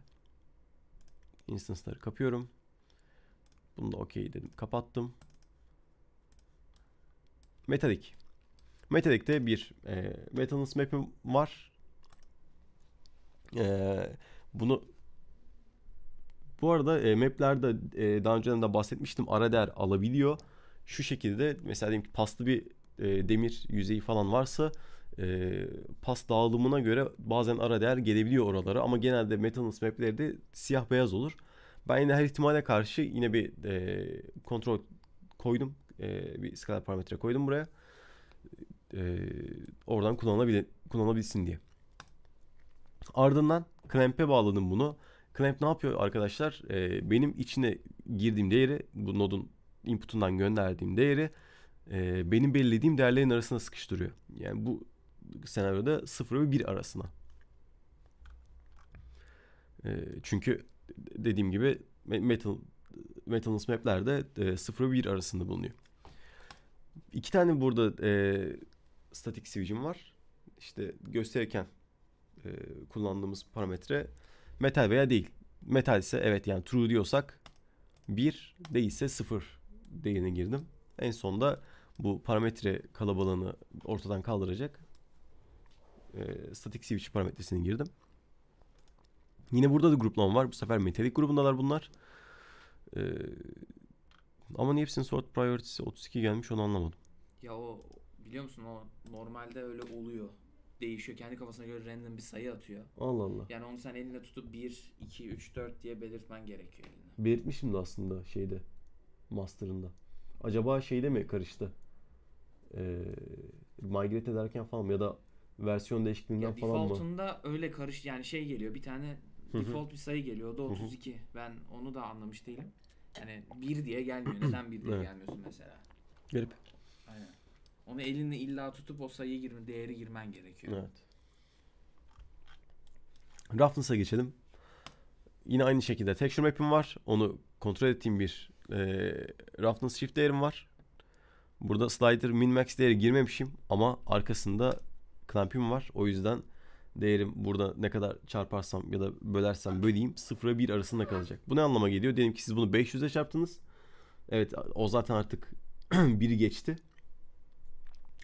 Instance'ları kapıyorum. Bunu da okey dedim. Kapattım. Metadik, metadikte bir e, Metalness map'im var. E, bunu bu arada e, maplerde e, daha önceden de bahsetmiştim. Ara değer alabiliyor. Şu şekilde mesela diyelim ki paslı bir e, demir yüzeyi falan varsa e, pas dağılımına göre bazen ara değer gelebiliyor oralara ama genelde maintenance mapleri de siyah beyaz olur. Ben yine her ihtimale karşı yine bir e, kontrol koydum. E, bir skalar parametre koydum buraya. E, oradan kullanabil kullanabilsin diye. Ardından clamp'e bağladım bunu. Clamp ne yapıyor arkadaşlar? E, benim içine girdiğim değeri, bu nodun inputundan gönderdiğim değeri e, benim belirlediğim değerlerin arasında sıkıştırıyor. Yani bu senaryoda 0 ve 1 arasına. Ee, çünkü dediğim gibi metal Metalness Map'lerde e, 0 ve 1 arasında bulunuyor. İki tane burada e, statik switch'im var. İşte gösterirken e, kullandığımız parametre metal veya değil. Metal ise evet yani true diyorsak 1 değilse 0 değerine girdim. En sonda bu parametre kalabalığını ortadan kaldıracak e, static switch parametresini girdim. Yine burada da gruplama var. Bu sefer metalik grubundalar bunlar. E, ama niye hepsinin sort priority'si 32 gelmiş onu anlamadım. Ya o biliyor musun o normalde öyle oluyor. Değişiyor. Kendi kafasına göre random bir sayı atıyor. Allah Allah. Yani onu sen elinde tutup 1, 2, 3, 4 diye belirtmen gerekiyor eline Belirtmişim de aslında şeyde. Master'ında. Acaba şeyde mi karıştı? Ee, migrate ederken falan ya da versiyon değişikliğinden ya falan mı? Default'unda öyle karış yani şey geliyor bir tane default bir sayı geliyor. O da 32. ben onu da anlamış değilim. Yani bir diye gelmiyor. Neden bir diye evet. gelmiyorsun mesela? Garip. Aynen. Onu elinle illa tutup o sayıyı girme, değeri girmen gerekiyor. Evet. Roughness'a geçelim. Yine aynı şekilde texture map'im var. Onu kontrol ettiğim bir e, roughness shift değerim var. Burada slider min max değeri girmemişim ama arkasında klampim var. O yüzden değerim burada ne kadar çarparsam ya da bölersem böleyim 0'a 1 arasında kalacak. Bu ne anlama geliyor? Diyelim ki siz bunu 500'e çarptınız. Evet o zaten artık 1'i [CLEARS THROAT] geçti.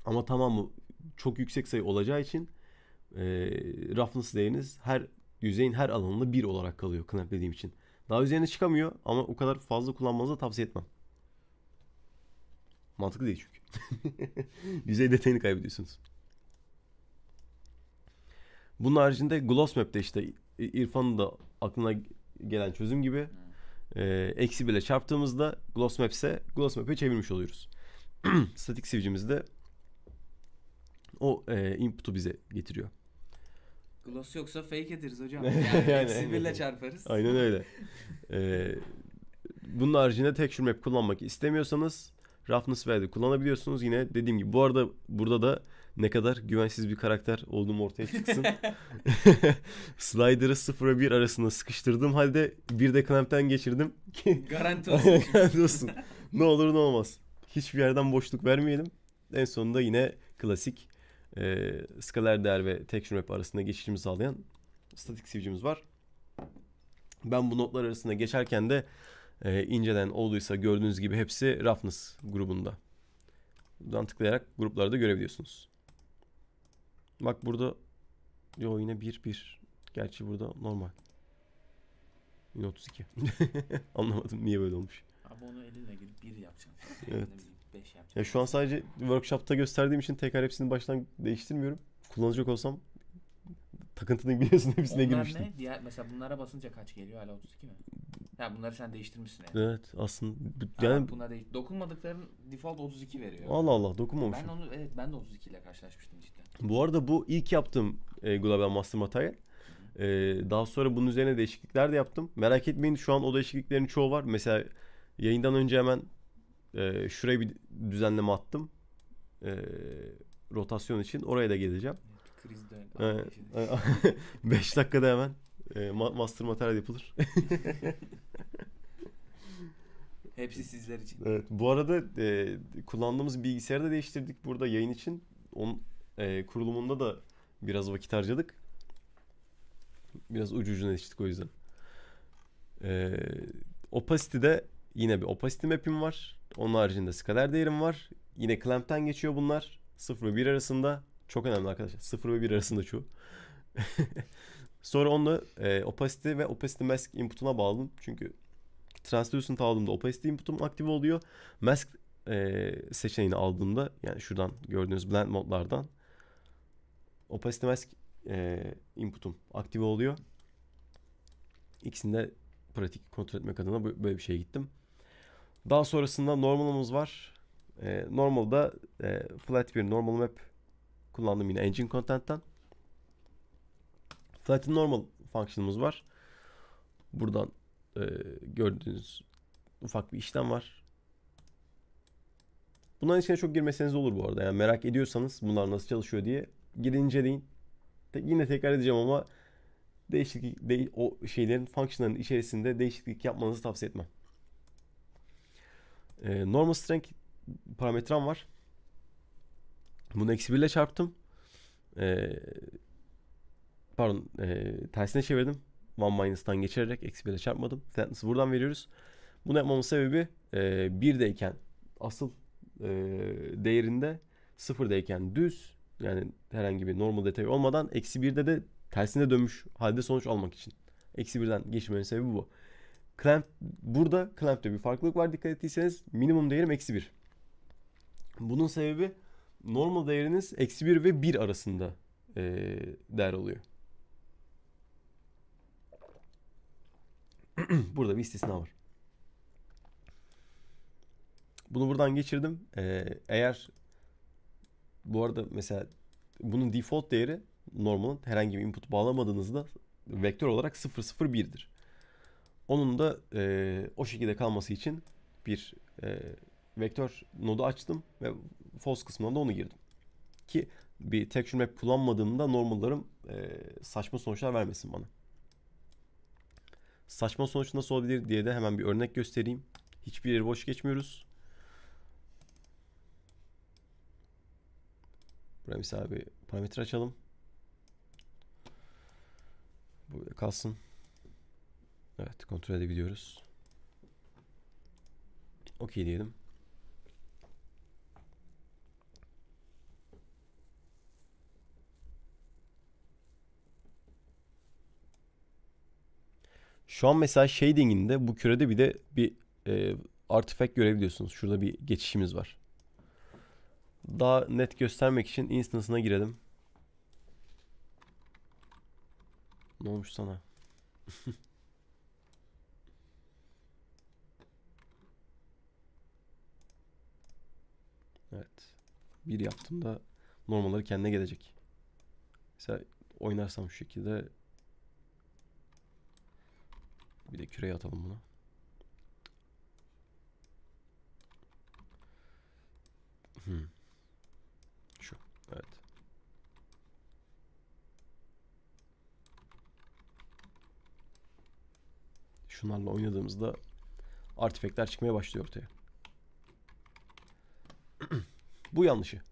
Ama tamam tamamı çok yüksek sayı olacağı için e, roughness değeriniz her yüzeyin her alanında 1 olarak kalıyor Klamp dediğim için. Daha üzerine çıkamıyor ama o kadar fazla kullanmanızı tavsiye etmem. Mantıklı değil çünkü. [LAUGHS] Yüzey detayını kaybediyorsunuz. Bunun haricinde Map'te işte İrfan'ın da aklına gelen çözüm gibi e, eksi bile çarptığımızda Gloss Gloss Map'e çevirmiş oluyoruz. [CLEARS THROAT] Statik sivcimiz de o e, input'u bize getiriyor. Gloss yoksa fake ederiz hocam. [LAUGHS] Yani, yani eksi bile çarparız. Aynen öyle. ee, [LAUGHS] bunun haricinde texture map kullanmak istemiyorsanız roughness value kullanabiliyorsunuz. Yine dediğim gibi bu arada burada da ne kadar güvensiz bir karakter olduğum ortaya çıksın. [LAUGHS] [LAUGHS] Slider'ı sıfıra bir arasında sıkıştırdığım halde bir de clamp'ten geçirdim. [LAUGHS] Garanti olsun. Garanti olsun. ne olur ne olmaz. Hiçbir yerden boşluk vermeyelim. En sonunda yine klasik e, skaler değer ve texture map arasında geçişimi sağlayan statik sivcimiz var. Ben bu notlar arasında geçerken de e, inceden olduysa gördüğünüz gibi hepsi roughness grubunda. Buradan tıklayarak gruplarda görebiliyorsunuz. Bak burada yo yine 1 1. Gerçi burada normal. Yine 32. [LAUGHS] Anlamadım niye böyle olmuş. Abi onu elinle girip 1 yapacaksın. [LAUGHS] evet. 5 yapacaksın. Ya şu an sadece workshop'ta gösterdiğim için tekrar hepsini baştan değiştirmiyorum. Kullanacak olsam takıntının biliyorsun [LAUGHS] hepsine Onlar girmiştim. ne? Diğer, mesela bunlara basınca kaç geliyor? Hala 32 mi? Ya bunları sen değiştirmişsin yani. Evet aslında yani Yani buna değil. Dokunmadıkların default 32 veriyor. Allah Allah dokunmamışım. Ben onu evet ben de 32 ile karşılaşmıştım cidden. Bu arada bu ilk yaptığım e, Global Master Material. E, daha sonra bunun üzerine değişiklikler de yaptım. Merak etmeyin şu an o değişikliklerin çoğu var. Mesela yayından önce hemen e, şuraya bir düzenleme attım. E, rotasyon için oraya da geleceğim. Kriz dön. Evet. 5 dakikada hemen e, master materyal yapılır. [LAUGHS] Hepsi sizler için. Evet. Bu arada e, kullandığımız bilgisayarı da değiştirdik burada yayın için. Onun e, kurulumunda da biraz vakit harcadık. Biraz ucu ucuna yetiştik o yüzden. E, de yine bir opacity map'im var. Onun haricinde scalar değerim var. Yine clamp'ten geçiyor bunlar. 0 ve 1 arasında. Çok önemli arkadaşlar. 0 ve 1 arasında şu. [LAUGHS] Sonra onu e, opacity ve opacity mask input'una bağladım. Çünkü translucent aldığımda opacity input'um aktif oluyor. Mask e, seçeneğini aldığımda yani şuradan gördüğünüz blend modlardan opacity mask e, input'um aktive oluyor. İkisinde pratik kontrol etmek adına böyle bir şeye gittim. Daha sonrasında normalımız var. E, normalda e, flat bir normal map kullandım yine engine content'ten. Flatten normal function'ımız var. Buradan e, gördüğünüz ufak bir işlem var. Bunların içine çok girmeseniz olur bu arada. Yani merak ediyorsanız bunlar nasıl çalışıyor diye girin inceleyin. Te- yine tekrar edeceğim ama değişiklik de- o şeylerin function'ların içerisinde değişiklik yapmanızı tavsiye etmem. E, normal strength parametrem var. Bunu eksi 1 ile çarptım. Ee, pardon e, tersine çevirdim. 1 minus'tan geçirerek eksi 1 ile çarpmadım. Flatness'ı buradan veriyoruz. Bunu yapmamın sebebi e, 1'deyken asıl e, değerinde 0'dayken düz yani herhangi bir normal detay olmadan eksi 1'de de tersine dönmüş halde sonuç almak için. Eksi 1'den geçmenin sebebi bu. Clamp, burada clamp'te bir farklılık var dikkat ettiyseniz minimum değerim eksi 1. Bunun sebebi normal değeriniz eksi 1 ve 1 arasında e, değer oluyor. [CLEARS THROAT] Burada bir istisna var. Bunu buradan geçirdim. Ee, eğer bu arada mesela bunun default değeri normalın herhangi bir input bağlamadığınızda vektör olarak 001'dir. Onun da e, o şekilde kalması için bir e, vektör nodu açtım ve false kısmına da onu girdim. Ki bir texture map kullanmadığımda normallarım e, saçma sonuçlar vermesin bana. Saçma sonuç nasıl olabilir diye de hemen bir örnek göstereyim. Hiçbir yeri boş geçmiyoruz. Buraya mesela bir parametre açalım. Burada kalsın. Evet kontrol edebiliyoruz. Okey diyelim. Şu an mesela shading'inde bu kürede bir de bir e, artifact görebiliyorsunuz. Şurada bir geçişimiz var. Daha net göstermek için instance'ına girelim. Ne olmuş sana? [LAUGHS] evet. Bir yaptığımda normalları kendine gelecek. Mesela oynarsam şu şekilde bir de küreği atalım buna. Hmm. Şu. Evet. Şunlarla oynadığımızda artifekler çıkmaya başlıyor ortaya. [CLEARS THROAT] Bu yanlışı.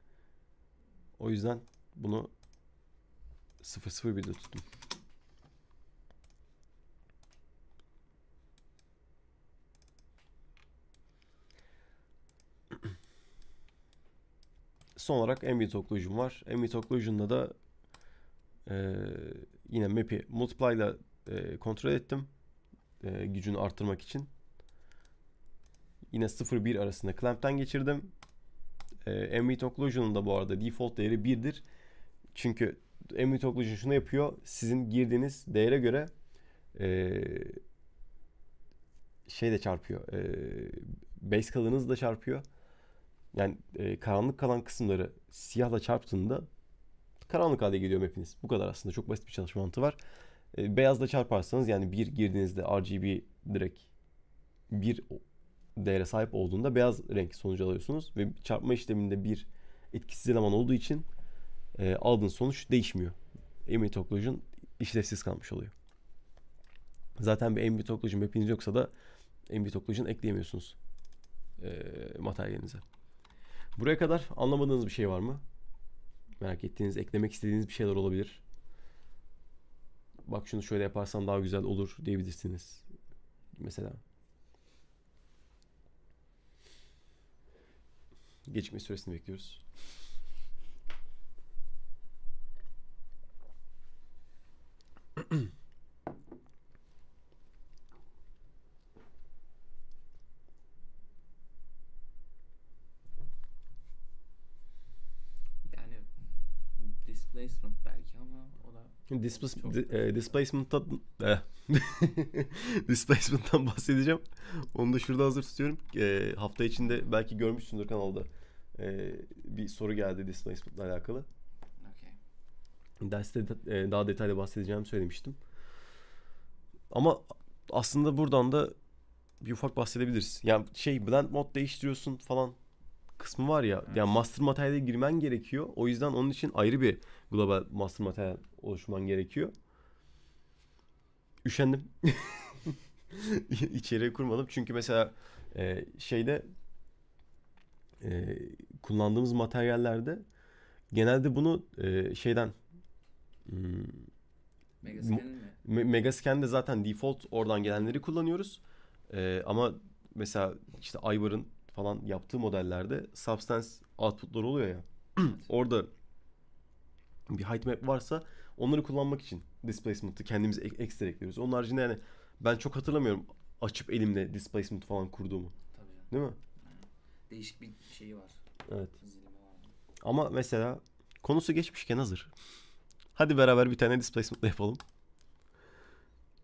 [LAUGHS] o yüzden bunu 0-0 bir de tuttum. son olarak Ambient Occlusion var. Ambient Occlusion'da da e, yine map'i multiply ile kontrol ettim. E, gücünü arttırmak için. Yine 0-1 arasında clamp'ten geçirdim. E, Ambient Occlusion'un da bu arada default değeri 1'dir. Çünkü Ambient Occlusion şunu yapıyor. Sizin girdiğiniz değere göre e, şey de çarpıyor. E, base kalınız da çarpıyor. Yani e, karanlık kalan kısımları siyahla çarptığında karanlık hale geliyor hepiniz. Bu kadar aslında. Çok basit bir çalışma mantığı var. E, beyazla çarparsanız yani bir girdiğinizde RGB direkt bir değere sahip olduğunda beyaz renk sonucu alıyorsunuz. Ve çarpma işleminde bir etkisiz eleman olduğu için e, aldığınız sonuç değişmiyor. Ambient işlevsiz kalmış oluyor. Zaten bir ambient hepiniz yoksa da ambient ekleyemiyorsunuz e, materyalinize. Buraya kadar anlamadığınız bir şey var mı? Merak ettiğiniz, eklemek istediğiniz bir şeyler olabilir. Bak şunu şöyle yaparsan daha güzel olur diyebilirsiniz. Mesela. Gecikme süresini bekliyoruz. Şimdi displas e, displacement'tan e, [LAUGHS] displacement'tan bahsedeceğim. Onu da şurada hazır tutuyorum. E, hafta içinde belki görmüşsündür kanalda. E, bir soru geldi displacement'la alakalı. Okay. Derste de, e, daha detaylı bahsedeceğimi söylemiştim. Ama aslında buradan da bir ufak bahsedebiliriz. Yani şey blend mod değiştiriyorsun falan kısmı var ya. Evet. Yani master materyale girmen gerekiyor. O yüzden onun için ayrı bir global master materyal oluşman gerekiyor. Üşendim. [LAUGHS] İçeriye kurmadım. Çünkü mesela e, şeyde e, kullandığımız materyallerde genelde bunu e, şeyden hmm, Megascan'in mi? Megascan'de zaten default oradan gelenleri kullanıyoruz. E, ama mesela işte Ivor'ın falan yaptığı modellerde substance output'lar oluyor ya. [CLEARS THROAT] Orada bir height map varsa onları kullanmak için displacement'ı kendimiz ek- ekstra ekliyoruz. Onun haricinde yani ben çok hatırlamıyorum açıp elimle displacement falan kurduğumu. Tabii. Değil mi? Değişik bir şeyi var. Evet. Ama mesela konusu geçmişken hazır. Hadi beraber bir tane displacement yapalım.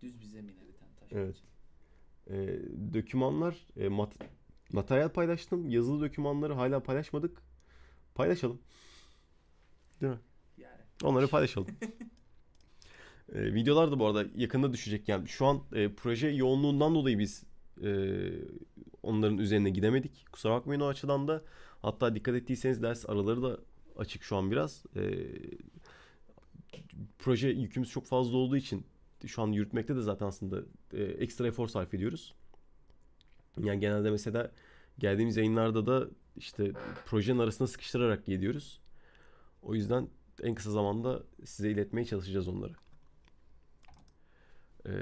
Düz bir zemine bir tane taş. Evet. Geçelim. Ee, dökümanlar e, mat, Materyal paylaştım. Yazılı dokümanları hala paylaşmadık. Paylaşalım. Değil mi? Yani. Onları paylaşalım. [LAUGHS] e, videolar da bu arada yakında düşecek. Yani şu an e, proje yoğunluğundan dolayı biz e, onların üzerine gidemedik. Kusura bakmayın o açıdan da. Hatta dikkat ettiyseniz ders araları da açık şu an biraz. E, proje yükümüz çok fazla olduğu için şu an yürütmekte de zaten aslında e, ekstra efor sarf ediyoruz. Yani genelde mesela geldiğimiz yayınlarda da işte projenin arasına sıkıştırarak gidiyoruz. O yüzden en kısa zamanda size iletmeye çalışacağız onları. Ee,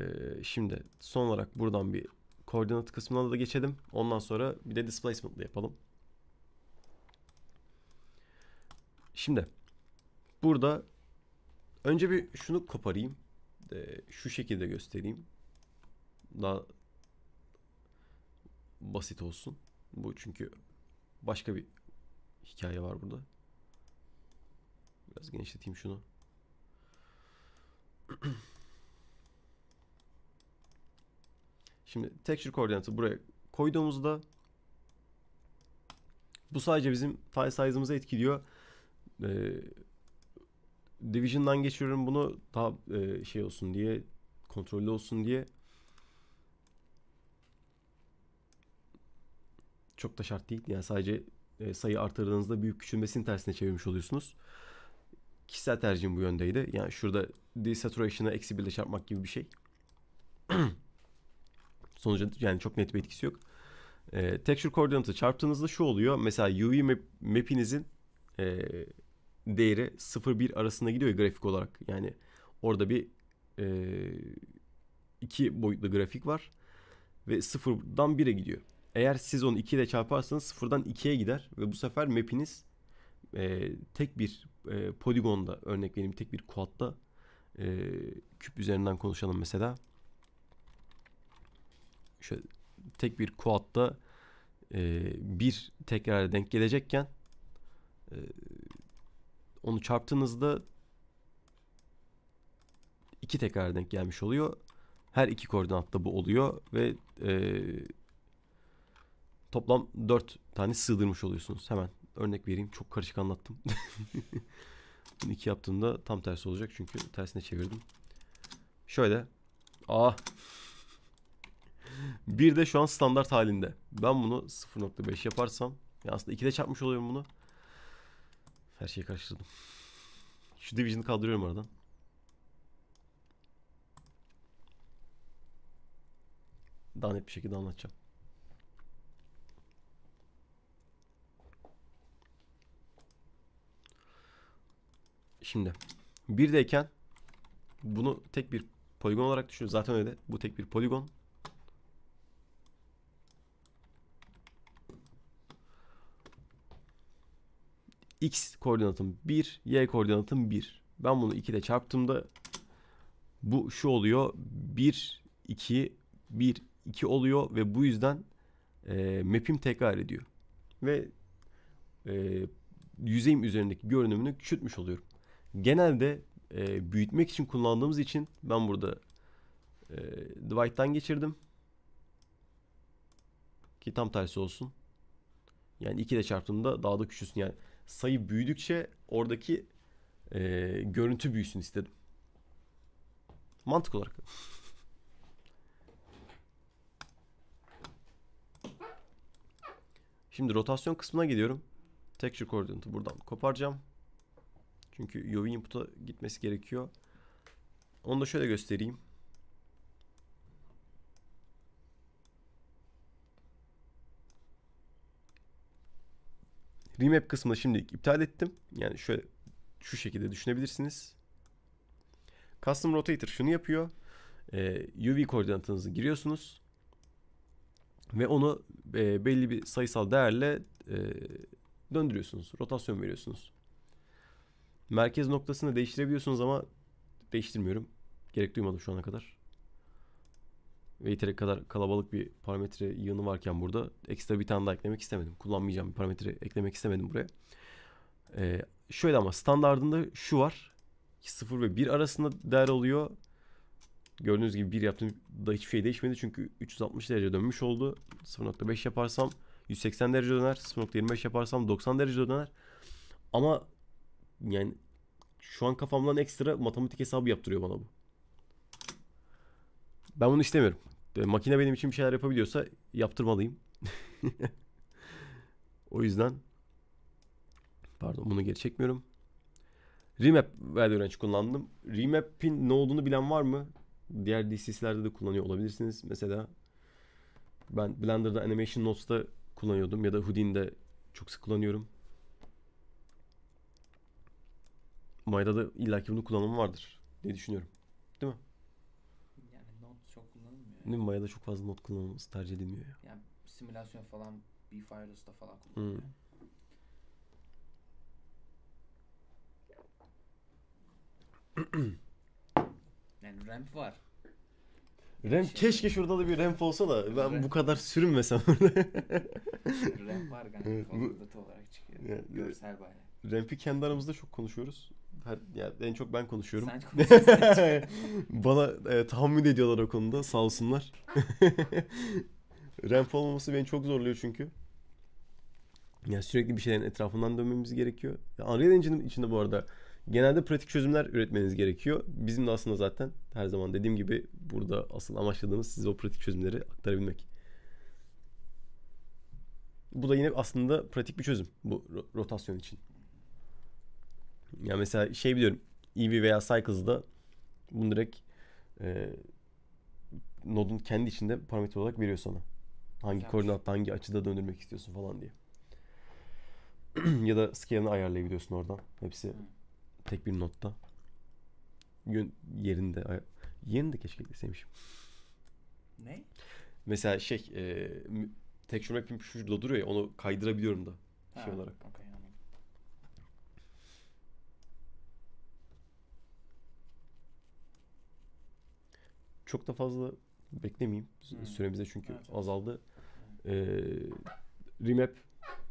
şimdi son olarak buradan bir koordinat kısmına da geçelim. Ondan sonra bir de displacement'lı yapalım. Şimdi burada önce bir şunu koparayım. Ee, şu şekilde göstereyim. Daha basit olsun. Bu çünkü başka bir hikaye var burada. Biraz genişleteyim şunu. [CLEARS THROAT] Şimdi texture koordinatı buraya koyduğumuzda bu sadece bizim file size'ımızı etkiliyor. Ee, Division'dan geçiriyorum bunu daha e, şey olsun diye, kontrollü olsun diye. çok da şart değil. Yani sadece e, sayı artırdığınızda büyük küçülmesinin tersine çevirmiş oluyorsunuz. Kişisel tercihim bu yöndeydi. Yani şurada desaturation'a eksi bir birle çarpmak gibi bir şey. [CLEARS THROAT] Sonuçta yani çok net bir etkisi yok. E, texture koordinatı çarptığınızda şu oluyor. Mesela UV map, map'inizin e, değeri 0-1 arasında gidiyor ya grafik olarak. Yani orada bir e, iki boyutlu grafik var ve 0'dan 1'e gidiyor. Eğer siz onu 2 ile çarparsanız sıfırdan 2'ye gider ve bu sefer map'iniz e, tek bir e, poligonda örnek vereyim tek bir kuatta e, küp üzerinden konuşalım mesela. Şöyle tek bir kuatta e, bir tekrar denk gelecekken e, onu çarptığınızda iki tekrar denk gelmiş oluyor. Her iki koordinatta bu oluyor ve e, toplam 4 tane sığdırmış oluyorsunuz. Hemen örnek vereyim. Çok karışık anlattım. [LAUGHS] Bunu 2 yaptığımda tam tersi olacak. Çünkü tersine çevirdim. Şöyle. Aa. Ah. [LAUGHS] Bir de şu an standart halinde. Ben bunu 0.5 yaparsam. Ya aslında 2'de çarpmış oluyorum bunu. Her şeyi karıştırdım. Şu Division'ı kaldırıyorum aradan. Daha net bir şekilde anlatacağım. Şimdi birdeyken bunu tek bir poligon olarak düşünün. Zaten öyle. Bu tek bir poligon. X koordinatım 1, Y koordinatım 1. Ben bunu 2 ile çarptığımda bu şu oluyor. 1, 2, 1, 2 oluyor ve bu yüzden e, map'im tekrar ediyor. Ve e, yüzeyim üzerindeki görünümünü küçültmüş oluyorum genelde e, büyütmek için kullandığımız için ben burada e, Dwight'tan geçirdim. Ki tam tersi olsun. Yani 2 ile çarptığımda daha da küçülsün. Yani sayı büyüdükçe oradaki e, görüntü büyüsün istedim. Mantık olarak. Şimdi rotasyon kısmına gidiyorum. Texture coordinate'ı buradan koparacağım. Çünkü UV input'a gitmesi gerekiyor. Onu da şöyle göstereyim. Remap kısmını şimdilik iptal ettim. Yani şöyle şu şekilde düşünebilirsiniz. Custom Rotator şunu yapıyor. Ee, UV koordinatınızı giriyorsunuz. Ve onu e, belli bir sayısal değerle e, döndürüyorsunuz. Rotasyon veriyorsunuz. Merkez noktasını değiştirebiliyorsunuz ama değiştirmiyorum. Gerek duymadım şu ana kadar. Ve yeteri kadar kalabalık bir parametre yığını varken burada ekstra bir tane daha eklemek istemedim. Kullanmayacağım bir parametre eklemek istemedim buraya. Ee, şöyle ama standartında şu var. 0 ve 1 arasında değer oluyor. Gördüğünüz gibi 1 yaptım da hiçbir şey değişmedi. Çünkü 360 derece dönmüş oldu. 0.5 yaparsam 180 derece döner. 0.25 yaparsam 90 derece döner. Ama yani şu an kafamdan ekstra matematik hesabı yaptırıyor bana bu. Ben bunu istemiyorum. E, makine benim için bir şeyler yapabiliyorsa yaptırmalıyım. [LAUGHS] o yüzden pardon bunu geri çekmiyorum. Remap verdiği öğrenci kullandım. Remap'in ne olduğunu bilen var mı? Diğer DCSlerde de kullanıyor olabilirsiniz. Mesela ben Blender'da Animation Notes'ta kullanıyordum ya da Houdini'de çok sık kullanıyorum. Mayda da illaki bunu kullanımı vardır diye düşünüyorum. Değil mi? Yani not çok kullanılmıyor. Değil mi? Maya'da çok fazla not kullanılması tercih edilmiyor ya. Yani simülasyon falan B-Firest'da falan kullanılıyor. Hmm. [CLEARS THROAT] yani ramp var. Ramp şey, keşke şurada da bir ramp olsa da ben ramp. bu kadar sürünmesem. [LAUGHS] [LAUGHS] ramp var galiba. Evet, bu, olarak çıkıyor. Yani, e, Görsel bayağı. Ramp'i kendi aramızda çok konuşuyoruz. Her, yani en çok ben konuşuyorum. Sen [LAUGHS] Bana e, tahammül ediyorlar o konuda sağ olsunlar. [LAUGHS] Ramp olmaması beni çok zorluyor çünkü. Ya sürekli bir şeylerin etrafından dönmemiz gerekiyor. Ya Unreal Engine'in içinde bu arada genelde pratik çözümler üretmeniz gerekiyor. Bizim de aslında zaten her zaman dediğim gibi burada asıl amaçladığımız size o pratik çözümleri aktarabilmek. Bu da yine aslında pratik bir çözüm bu rotasyon için. Ya mesela şey biliyorum EV veya Cycles'da bunu direkt e, nodun kendi içinde parametre olarak veriyor sana. Hangi Güzelmiş. koordinatta hangi açıda döndürmek istiyorsun falan diye. [CLEARS THROAT] ya da scale'ını ayarlayabiliyorsun oradan. Hepsi tek bir notta. Gün yerinde yerini de keşke deseymişim. Ne? Mesela şey e, texture mapping şurada duruyor ya onu kaydırabiliyorum da ha, şey olarak. Okay. çok da fazla beklemeyeyim. Hmm. Süremize çünkü evet, azaldı. Ee, remap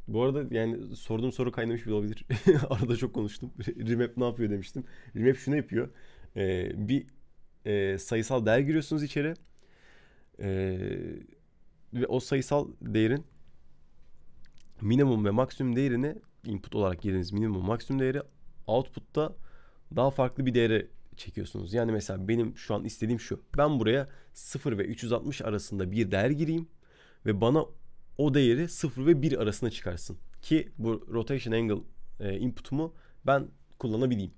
bu arada yani sorduğum soru kaynamış bile olabilir. [LAUGHS] Arada çok konuştum. [LAUGHS] Remap ne yapıyor demiştim. Remap şunu yapıyor. Ee, bir e, sayısal değer giriyorsunuz içeri. Ee, ve o sayısal değerin minimum ve maksimum değerini input olarak girdiğiniz minimum maksimum değeri output'ta daha farklı bir değere çekiyorsunuz. Yani mesela benim şu an istediğim şu. Ben buraya 0 ve 360 arasında bir değer gireyim ve bana o değeri 0 ve 1 arasına çıkarsın. Ki bu rotation angle e, input'umu ben kullanabileyim.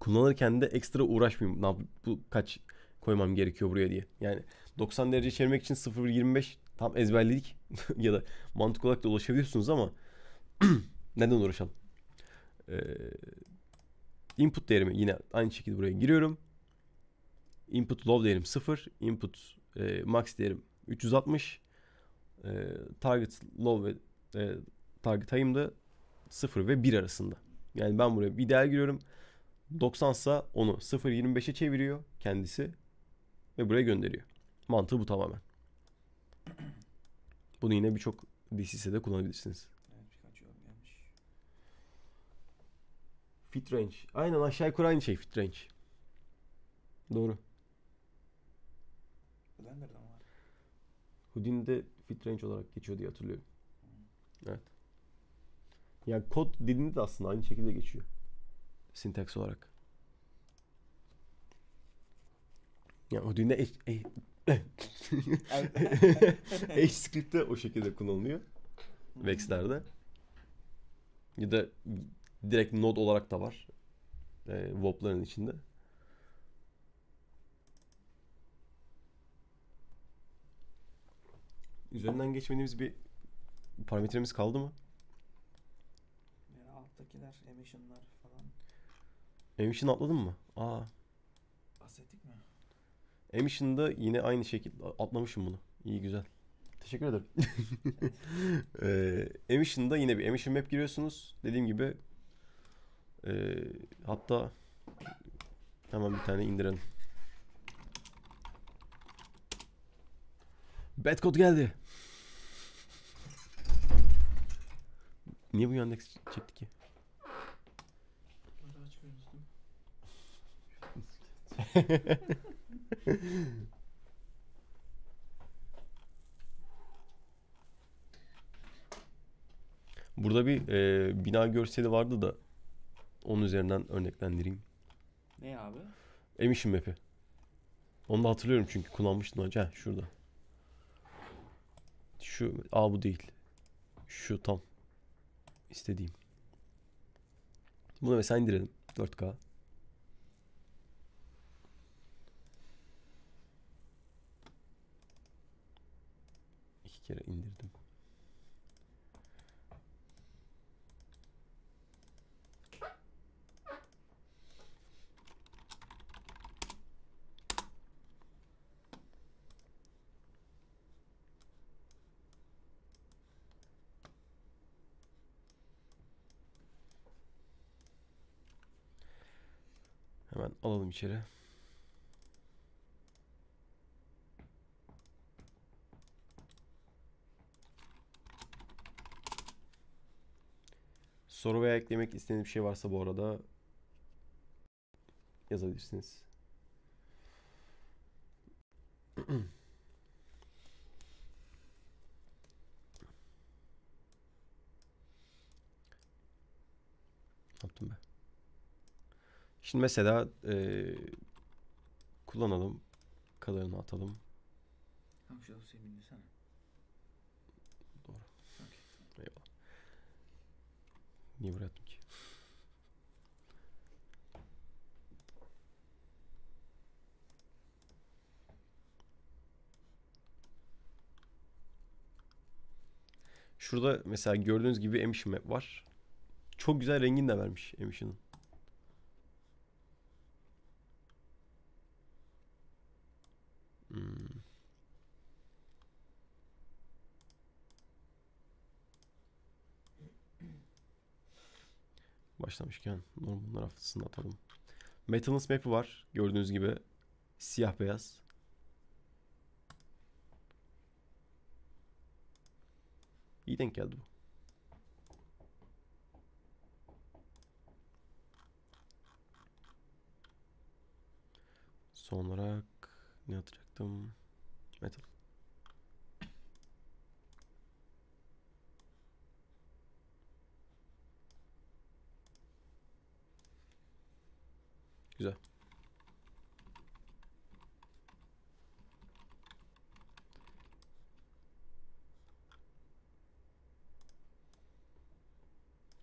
Kullanırken de ekstra uğraşmayayım. Ne bu kaç koymam gerekiyor buraya diye. Yani 90 derece çevirmek için 0,25 tam ezberledik [LAUGHS] ya da mantık olarak da ulaşabiliyorsunuz ama [CLEARS THROAT] neden uğraşalım? Ee, Input değerimi yine aynı şekilde buraya giriyorum. Input low değerim 0. Input e, max değerim 360. E, target low ve e, target high'ım da 0 ve 1 arasında. Yani ben buraya bir değer giriyorum. 90 ise onu 0.25'e çeviriyor kendisi ve buraya gönderiyor. Mantığı bu tamamen. Bunu yine birçok DC'de kullanabilirsiniz. Fit range. Aynen aşağı yukarı aynı şey fit range. Doğru. Blender'da mı var? Houdini'de fit range olarak geçiyor diye hatırlıyorum. Evet. Yani kod dilinde de aslında aynı şekilde geçiyor. Sintaks olarak. Yani Houdini'de e- H-Script'te [LAUGHS] o şekilde kullanılıyor. Vex'lerde. Ya da Direkt node olarak da var. E, WOP'ların içinde. Üzerinden geçmediğimiz bir parametremiz kaldı mı? Yani alttakiler, emission'lar falan. Emission atladın mı? Aa. Bahsettik mi? Emission'da yine aynı şekilde atlamışım bunu. İyi güzel. Teşekkür ederim. ee, [LAUGHS] Emission'da yine bir Emission Map giriyorsunuz. Dediğim gibi ee, hatta hemen bir tane indirin. Bad code geldi. Niye bu Yandex çekti ki? Burada [LAUGHS] bir e, bina görseli vardı da onun üzerinden örneklendireyim. Ne abi? Emission map'i. Onu da hatırlıyorum çünkü kullanmıştım önce. Heh, şurada. Şu, aa bu değil. Şu tam. istediğim. Bunu mesela indirelim. 4K. İki kere indirdim. Hemen alalım içeri. Soru veya eklemek istediğiniz bir şey varsa bu arada yazabilirsiniz. yaptım ben? Şimdi mesela e, kullanalım. Kalarını atalım. Kanka şu dosyayı bildirsene. Doğru. Okay. Eyvallah. Niye bıraktım ki? Şurada mesela gördüğünüz gibi emission map var. Çok güzel rengini de vermiş emission'ın. Başlamışken Normanlar haftasını atalım. Metal'ın map'i var. Gördüğünüz gibi siyah beyaz. İyi denk geldi bu. Son olarak ne atacaktım? Metal. Güzel.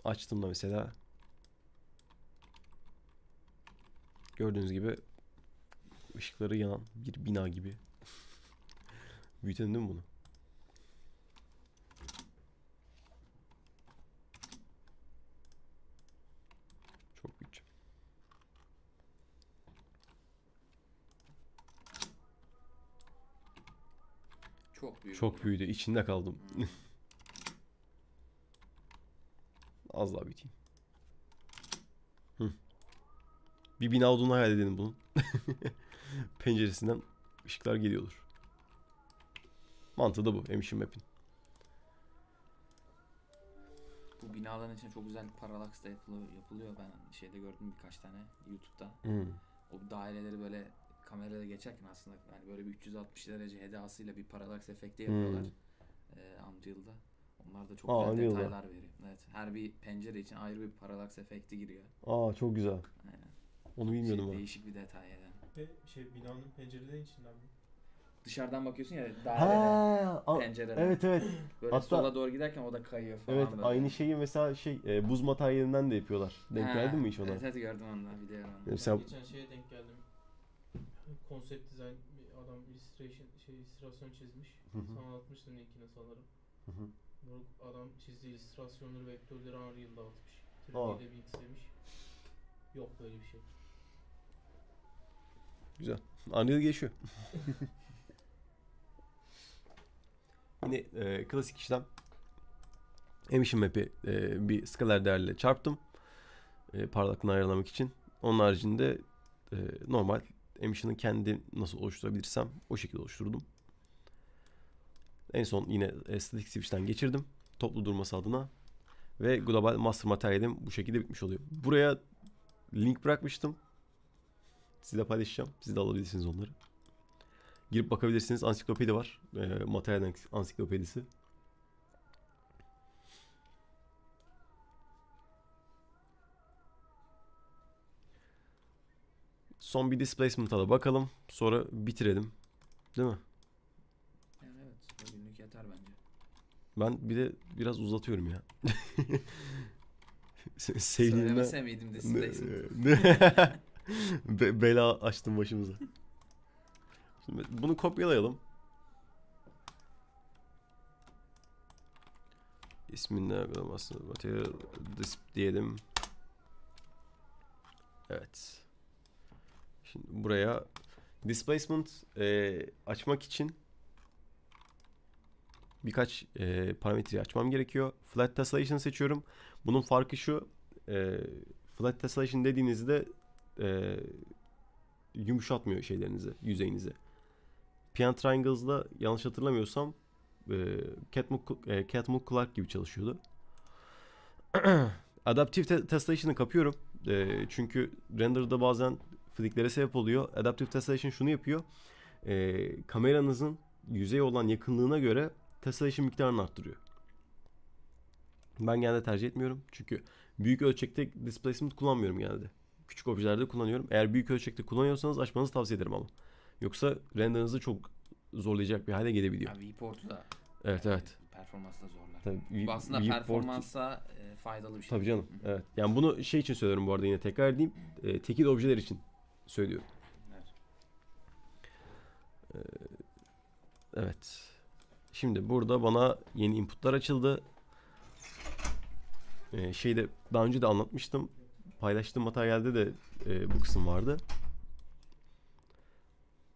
Açtım da mesela. Gördüğünüz gibi ışıkları yanan bir bina gibi. [LAUGHS] Büyütelim değil mi bunu? Çok büyüdü. İçinde kaldım. [LAUGHS] Az daha büyüteyim. Bir bina olduğunu hayal edelim bunun. [LAUGHS] Penceresinden ışıklar geliyordur. Mantığı da bu. Emission Map'in. Bu binaların için çok güzel paralaks da yapılıyor, yapılıyor. Ben şeyde gördüm birkaç tane YouTube'da. Hmm. O daireleri böyle kamerada geçerken aslında yani böyle bir 360 derece hedasıyla bir paralaks efekti yapıyorlar. Hmm. E, Unreal'da. Onlar da çok Aa, güzel Unreal'da. detaylar veriyor. Evet. Her bir pencere için ayrı bir paralaks efekti giriyor. Aa çok güzel. Aynen. Onu bilmiyordum şey, Değişik bir detay yani. Ve şey binanın pencereleri içinden mi? Dışarıdan bakıyorsun ya daireden, pencereden. Evet evet. [CLEARS THROAT] Böyle Hatta, sola doğru giderken o da kayıyor falan. Evet böyle. aynı şeyi mesela şey e, buz materyalinden de yapıyorlar. Denk ha, geldin mi hiç ona? Evet evet gördüm onu da Mesela, geçen şeye denk geldim konsept dizayn adam illustration şey illüstrasyon çizmiş. Hı hı. Sana atmıştım linkini sanırım. Hı hı. adam çizdiği illüstrasyonları vektörleri Unreal'da atmış. 3D'de bir istemiş. Yok böyle bir şey. Güzel. Unreal geçiyor. [LAUGHS] Yine e, klasik işlem. Emission map'i e, bir skaler değerle çarptım. E, parlaklığını ayarlamak için. Onun haricinde e, normal emission'ı kendi nasıl oluşturabilirsem o şekilde oluşturdum. En son yine e, static switch'ten geçirdim toplu durması adına ve global master materyalim bu şekilde bitmiş oluyor. Buraya link bırakmıştım. Size paylaşacağım. Siz de alabilirsiniz onları. Girip bakabilirsiniz. Ansiklopedi var. E, materyal ansiklopedisi. Son bir displacement'a da bakalım. Sonra bitirelim. Değil mi? Yani evet. Bugünlük yeter bence. Ben bir de biraz uzatıyorum ya. [LAUGHS] Sevdiğimden... Söylemese displacement'ı? E, [LAUGHS] Be bela açtım başımıza. Şimdi bunu kopyalayalım. İsmini aslında material diyelim. Evet. Şimdi buraya displacement e, açmak için birkaç e, parametreyi açmam gerekiyor. Flat tessellation seçiyorum. Bunun farkı şu. E, flat tessellation dediğinizde e, yumuşatmıyor şeylerinizi, yüzeyinizi. Pian Triangles'da yanlış hatırlamıyorsam e, Catmull e, Clark gibi çalışıyordu. [CLEARS THROAT] Adaptive tessellation'ı kapıyorum. E, çünkü render'da bazen fliklere sebep oluyor. Adaptive Tessellation şunu yapıyor. E, kameranızın yüzeye olan yakınlığına göre tessellation miktarını arttırıyor. Ben genelde tercih etmiyorum. Çünkü büyük ölçekte displacement kullanmıyorum genelde. Küçük objelerde kullanıyorum. Eğer büyük ölçekte kullanıyorsanız açmanızı tavsiye ederim ama. Yoksa renderınızı çok zorlayacak bir hale gelebiliyor. Yani viewport'u da Evet evet. E, Performansı da zorlar. Tabii, Aslında viewport... performansa e, faydalı bir şey. Tabii canım. Hı-hı. Evet. Yani bunu şey için söylüyorum bu arada yine tekrar edeyim. E, tekil objeler için söylüyorum. Ee, evet. Şimdi burada bana yeni inputlar açıldı. Ee, şeyde daha önce de anlatmıştım. Paylaştığım materyalde de e, bu kısım vardı.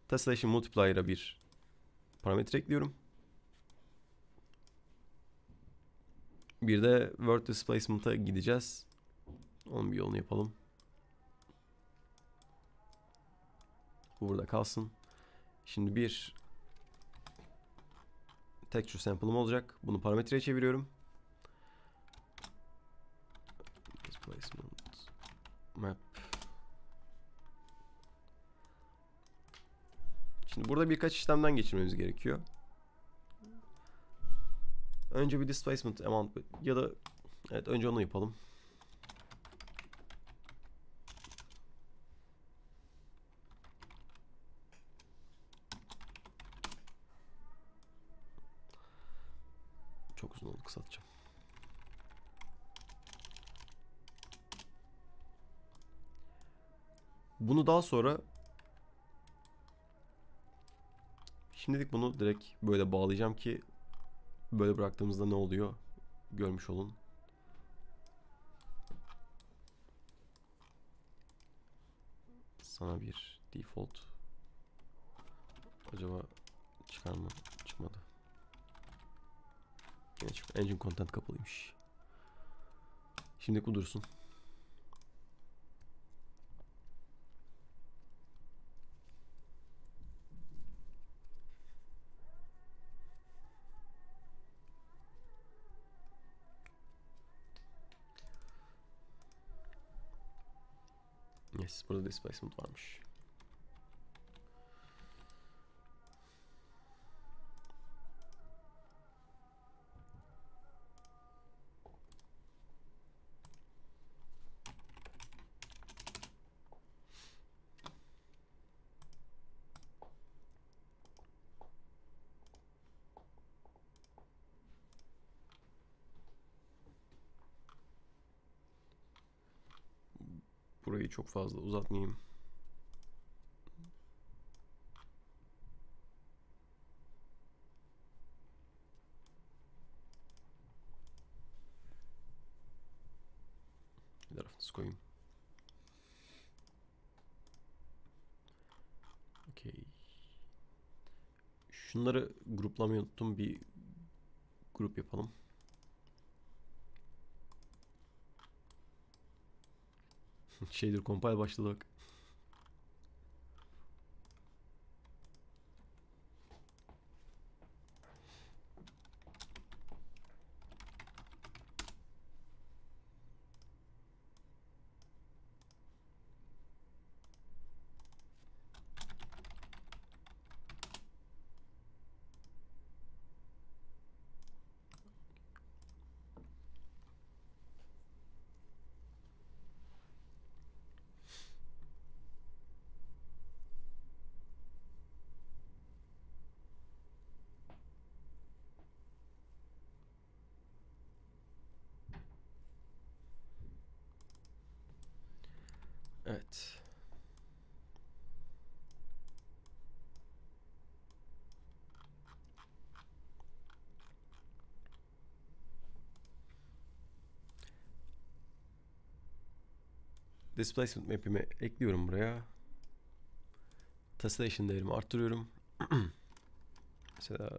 Tessellation Multiplier'a bir parametre ekliyorum. Bir de Word Displacement'a gideceğiz. Onun bir yolunu yapalım. Bu burada kalsın. Şimdi bir texture sample'ım olacak. Bunu parametreye çeviriyorum. Displacement map. Şimdi burada birkaç işlemden geçirmemiz gerekiyor. Önce bir displacement amount ya da evet önce onu yapalım. Çok uzun oldu kısaltacağım. Bunu daha sonra Şimdilik bunu direkt böyle bağlayacağım ki böyle bıraktığımızda ne oluyor görmüş olun. Sana bir default acaba çıkar mı? Yine engine content kapalıymış. Şimdi kudursun. dursun. Yes, burada displacement varmış. videoyu çok fazla uzatmayayım. Bir tarafınızı koyayım. Okey. Şunları gruplamayı unuttum. Bir grup yapalım. Shader compile başladı bak. Evet. Displacement map'imi ekliyorum buraya. Tesselation değerimi arttırıyorum. [CLEARS THROAT] Mesela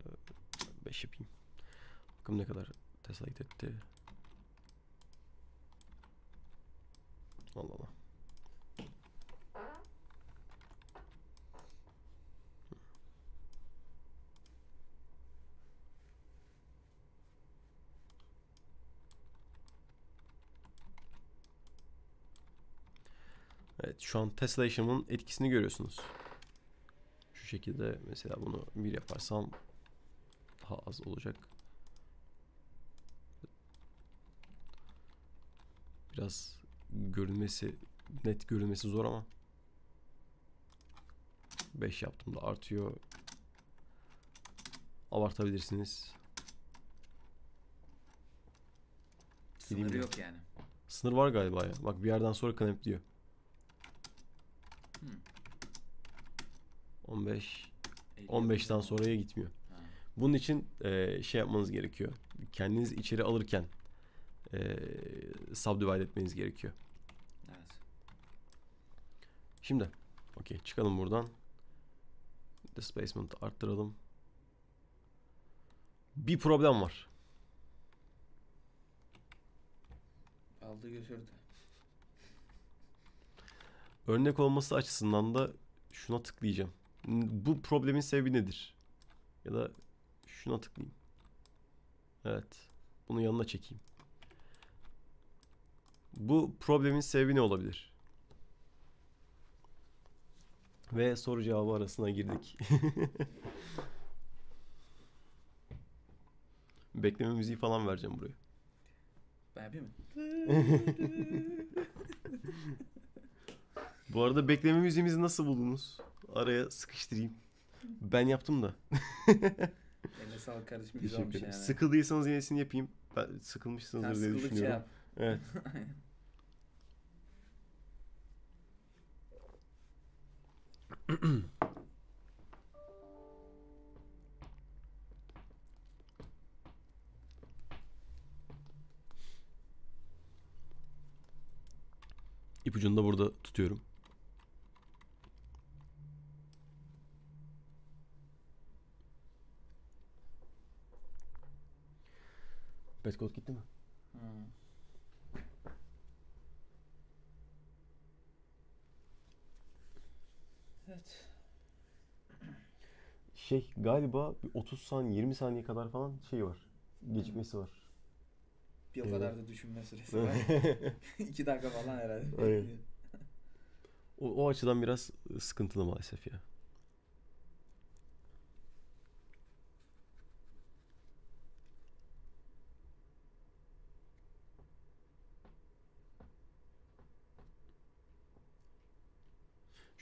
5 yapayım. Bakalım ne kadar tessellate etti. Allah Allah. Şu an Tesla yaşamının etkisini görüyorsunuz. Şu şekilde mesela bunu bir yaparsam daha az olacak. Biraz görünmesi net görünmesi zor ama 5 yaptım da artıyor. Abartabilirsiniz. Sınırı yok yani. Sınır var galiba ya. Bak bir yerden sonra kanepliyor. Hmm. 15 15'ten sonraya gitmiyor. Bunun için e, şey yapmanız gerekiyor. Kendiniz içeri alırken e, subdivide etmeniz gerekiyor. Şimdi okey çıkalım buradan. Displacement'ı arttıralım. Bir problem var. Aldı götürdü. Örnek olması açısından da şuna tıklayacağım. Bu problemin sebebi nedir? Ya da şuna tıklayayım. Evet. Bunu yanına çekeyim. Bu problemin sebebi ne olabilir? Ve soru cevabı arasına girdik. [LAUGHS] Bekleme müziği falan vereceğim buraya. Ben yapayım mı? [LAUGHS] Bu arada bekleme müziğimizi nasıl buldunuz? Araya sıkıştırayım. Ben yaptım da. [LAUGHS] Eline sağlık kardeşim. Güzel olmuş Teşekkür ederim. yani. Sıkıldıysanız yenisini yapayım. Ben Sen sıkılmışsınızdır diye sıkıldıkça düşünüyorum. yap. Evet. [LAUGHS] İpucunu da burada tutuyorum. Prescott gitti mi? Hmm. Evet. Şey galiba bir 30 saniye 20 saniye kadar falan şey var. Gecikmesi var. Bir o evet. kadar ee, da düşünme süresi var. 2 [LAUGHS] dakika falan herhalde. Aynen. O, o açıdan biraz sıkıntılı maalesef ya.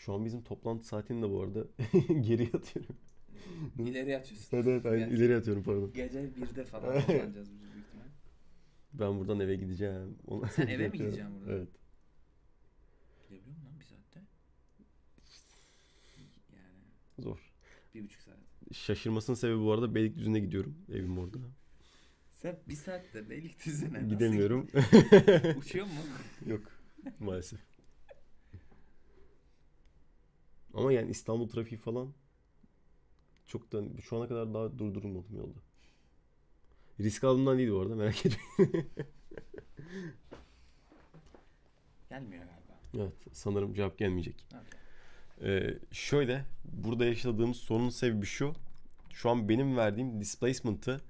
Şu an bizim toplantı saatini de bu arada [LAUGHS] geri atıyorum. İleri atıyorsun. Evet evet aynen, ileri atıyorum pardon. Gece 1'de falan [LAUGHS] toplanacağız biz büyük ihtimal. Ben buradan eve gideceğim. Onu [LAUGHS] Sen eve mi gideceksin buradan? Evet. Gidebiliyor musun lan bir saatte? Yani. Zor. Bir buçuk saat. Şaşırmasının sebebi bu arada Beylikdüzü'ne gidiyorum. Evim orada. Sen bir saatte Beylikdüzü'ne Gidemiyorum. Uçuyor mu? Yok maalesef. Ama yani İstanbul trafiği falan çok da şu ana kadar daha durdurulmadım yolda. Risk aldığımdan değil bu arada merak etmeyin. [LAUGHS] Gelmiyor galiba. Evet sanırım cevap gelmeyecek. Okay. Ee, şöyle burada yaşadığımız sorunun sebebi şu. Şu an benim verdiğim displacement'ı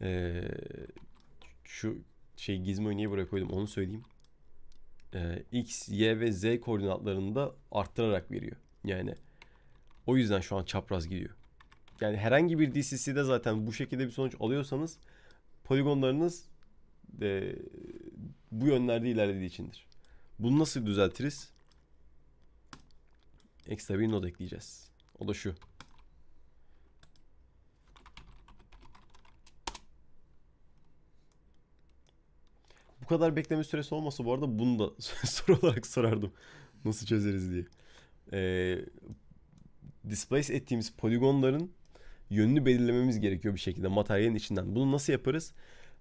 ee, şu şey gizmoyu niye buraya koydum onu söyleyeyim. Ee, X, Y ve Z koordinatlarında da arttırarak veriyor. Yani o yüzden şu an çapraz gidiyor. Yani herhangi bir DCC'de zaten bu şekilde bir sonuç alıyorsanız poligonlarınız e, bu yönlerde ilerlediği içindir. Bunu nasıl düzeltiriz? Ekstra bir node ekleyeceğiz. O da şu. Bu kadar bekleme süresi olmasa bu arada bunu da [LAUGHS] soru olarak sorardım. Nasıl çözeriz diye e, displace ettiğimiz poligonların yönünü belirlememiz gerekiyor bir şekilde materyalin içinden. Bunu nasıl yaparız?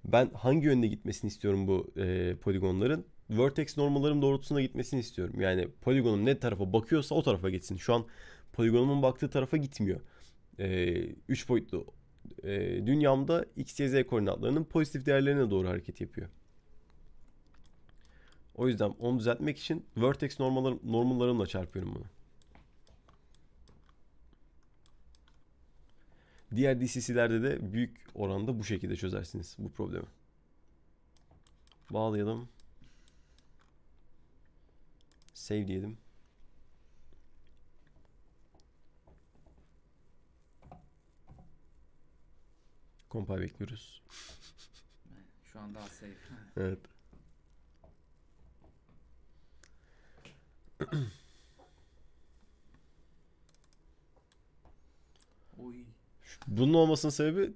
Ben hangi yönde gitmesini istiyorum bu e, poligonların? Vertex normallarım doğrultusunda gitmesini istiyorum. Yani poligonum ne tarafa bakıyorsa o tarafa gitsin. Şu an poligonumun baktığı tarafa gitmiyor. 3 e, boyutlu e, dünyamda x, y, z koordinatlarının pozitif değerlerine doğru hareket yapıyor. O yüzden onu düzeltmek için vertex normallarım, normallarımla çarpıyorum bunu. Diğer DCC'lerde de büyük oranda bu şekilde çözersiniz bu problemi. Bağlayalım. Save diyelim. Compile bekliyoruz. Şu an daha safe. [LAUGHS] evet. Oy. Bunun olmasının sebebi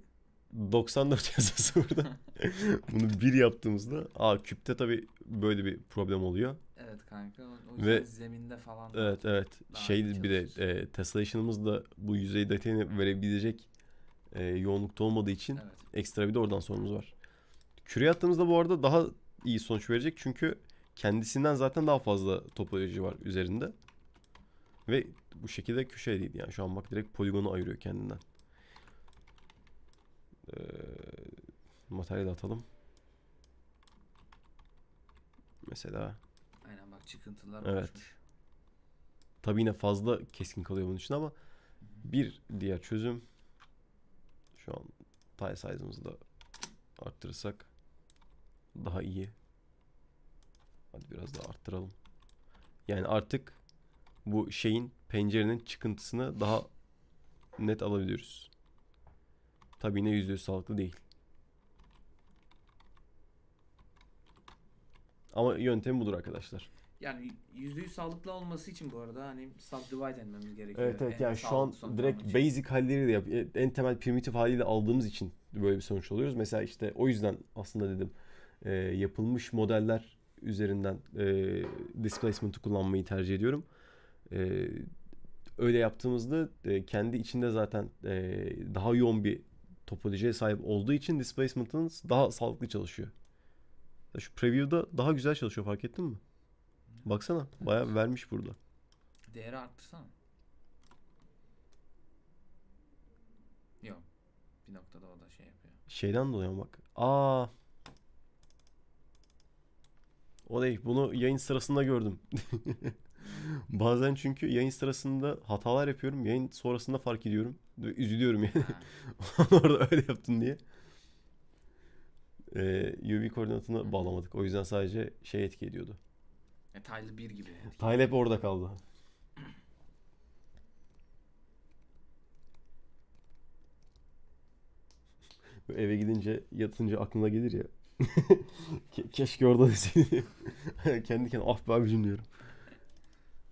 94 [LAUGHS] yasası burada. [LAUGHS] Bunu bir yaptığımızda a küpte tabii böyle bir problem oluyor. Evet kanka o yüzden Ve, zeminde falan. Evet evet şey bir de e, tesla da bu yüzey detayını verebilecek e, yoğunlukta olmadığı için evet. ekstra bir de oradan sorumuz var. Küre attığımızda bu arada daha iyi sonuç verecek çünkü kendisinden zaten daha fazla topoloji var üzerinde. Ve bu şekilde köşe değil yani şu an bak direkt poligonu ayırıyor kendinden e, materyal atalım. Mesela. Aynen bak çıkıntılar Evet. Oluşmuş. Tabi yine fazla keskin kalıyor bunun için ama bir diğer çözüm şu an tile size'ımızı da arttırırsak daha iyi. Hadi biraz daha arttıralım. Yani artık bu şeyin pencerenin çıkıntısını daha net alabiliyoruz. Tabi yine %100 sağlıklı değil. Ama yöntem budur arkadaşlar. Yani %100 sağlıklı olması için bu arada hani subdivide etmemiz gerekiyor. Evet evet en yani şu an direkt basic halleri de yap, e, en temel primitif haliyle aldığımız için böyle bir sonuç alıyoruz. Mesela işte o yüzden aslında dedim e, yapılmış modeller üzerinden e, displacement'ı kullanmayı tercih ediyorum. E, öyle yaptığımızda e, kendi içinde zaten e, daha yoğun bir topolojiye sahip olduğu için displacement'ın daha sağlıklı çalışıyor. Ya şu preview'da daha güzel çalışıyor fark ettin mi? Baksana bayağı vermiş burada. Değeri arttırsana. Yok. Bir noktada o da şey yapıyor. Şeyden dolayı bak. Aa. O değil. Bunu yayın sırasında gördüm. [LAUGHS] [LAUGHS] Bazen çünkü yayın sırasında hatalar yapıyorum. Yayın sonrasında fark ediyorum. Ve üzülüyorum yani. [LAUGHS] Orada öyle yaptın diye. Ee, UV koordinatını Hı. bağlamadık. O yüzden sadece şey etki ediyordu. E, Tile 1 gibi. Tile hep orada kaldı. Eve gidince yatınca aklına gelir ya. [LAUGHS] Ke- keşke orada deseydim. Kendi kendime ah be abicim diyorum.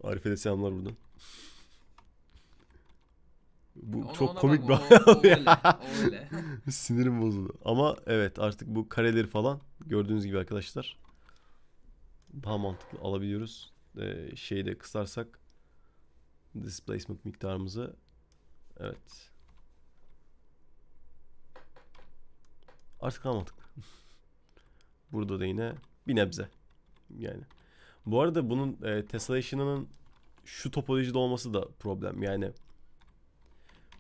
Arif'e de selamlar buradan. Bu ona, çok ona komik bak, bir o, o, öyle, öyle. [LAUGHS] Sinirim bozuldu. Ama evet artık bu kareleri falan gördüğünüz gibi arkadaşlar daha mantıklı alabiliyoruz. Ee, şeyi de kısarsak displacement miktarımızı evet artık daha mantıklı. [LAUGHS] Burada da yine bir nebze yani. Bu arada bunun e, tessellation'ının şu topolojide olması da problem. Yani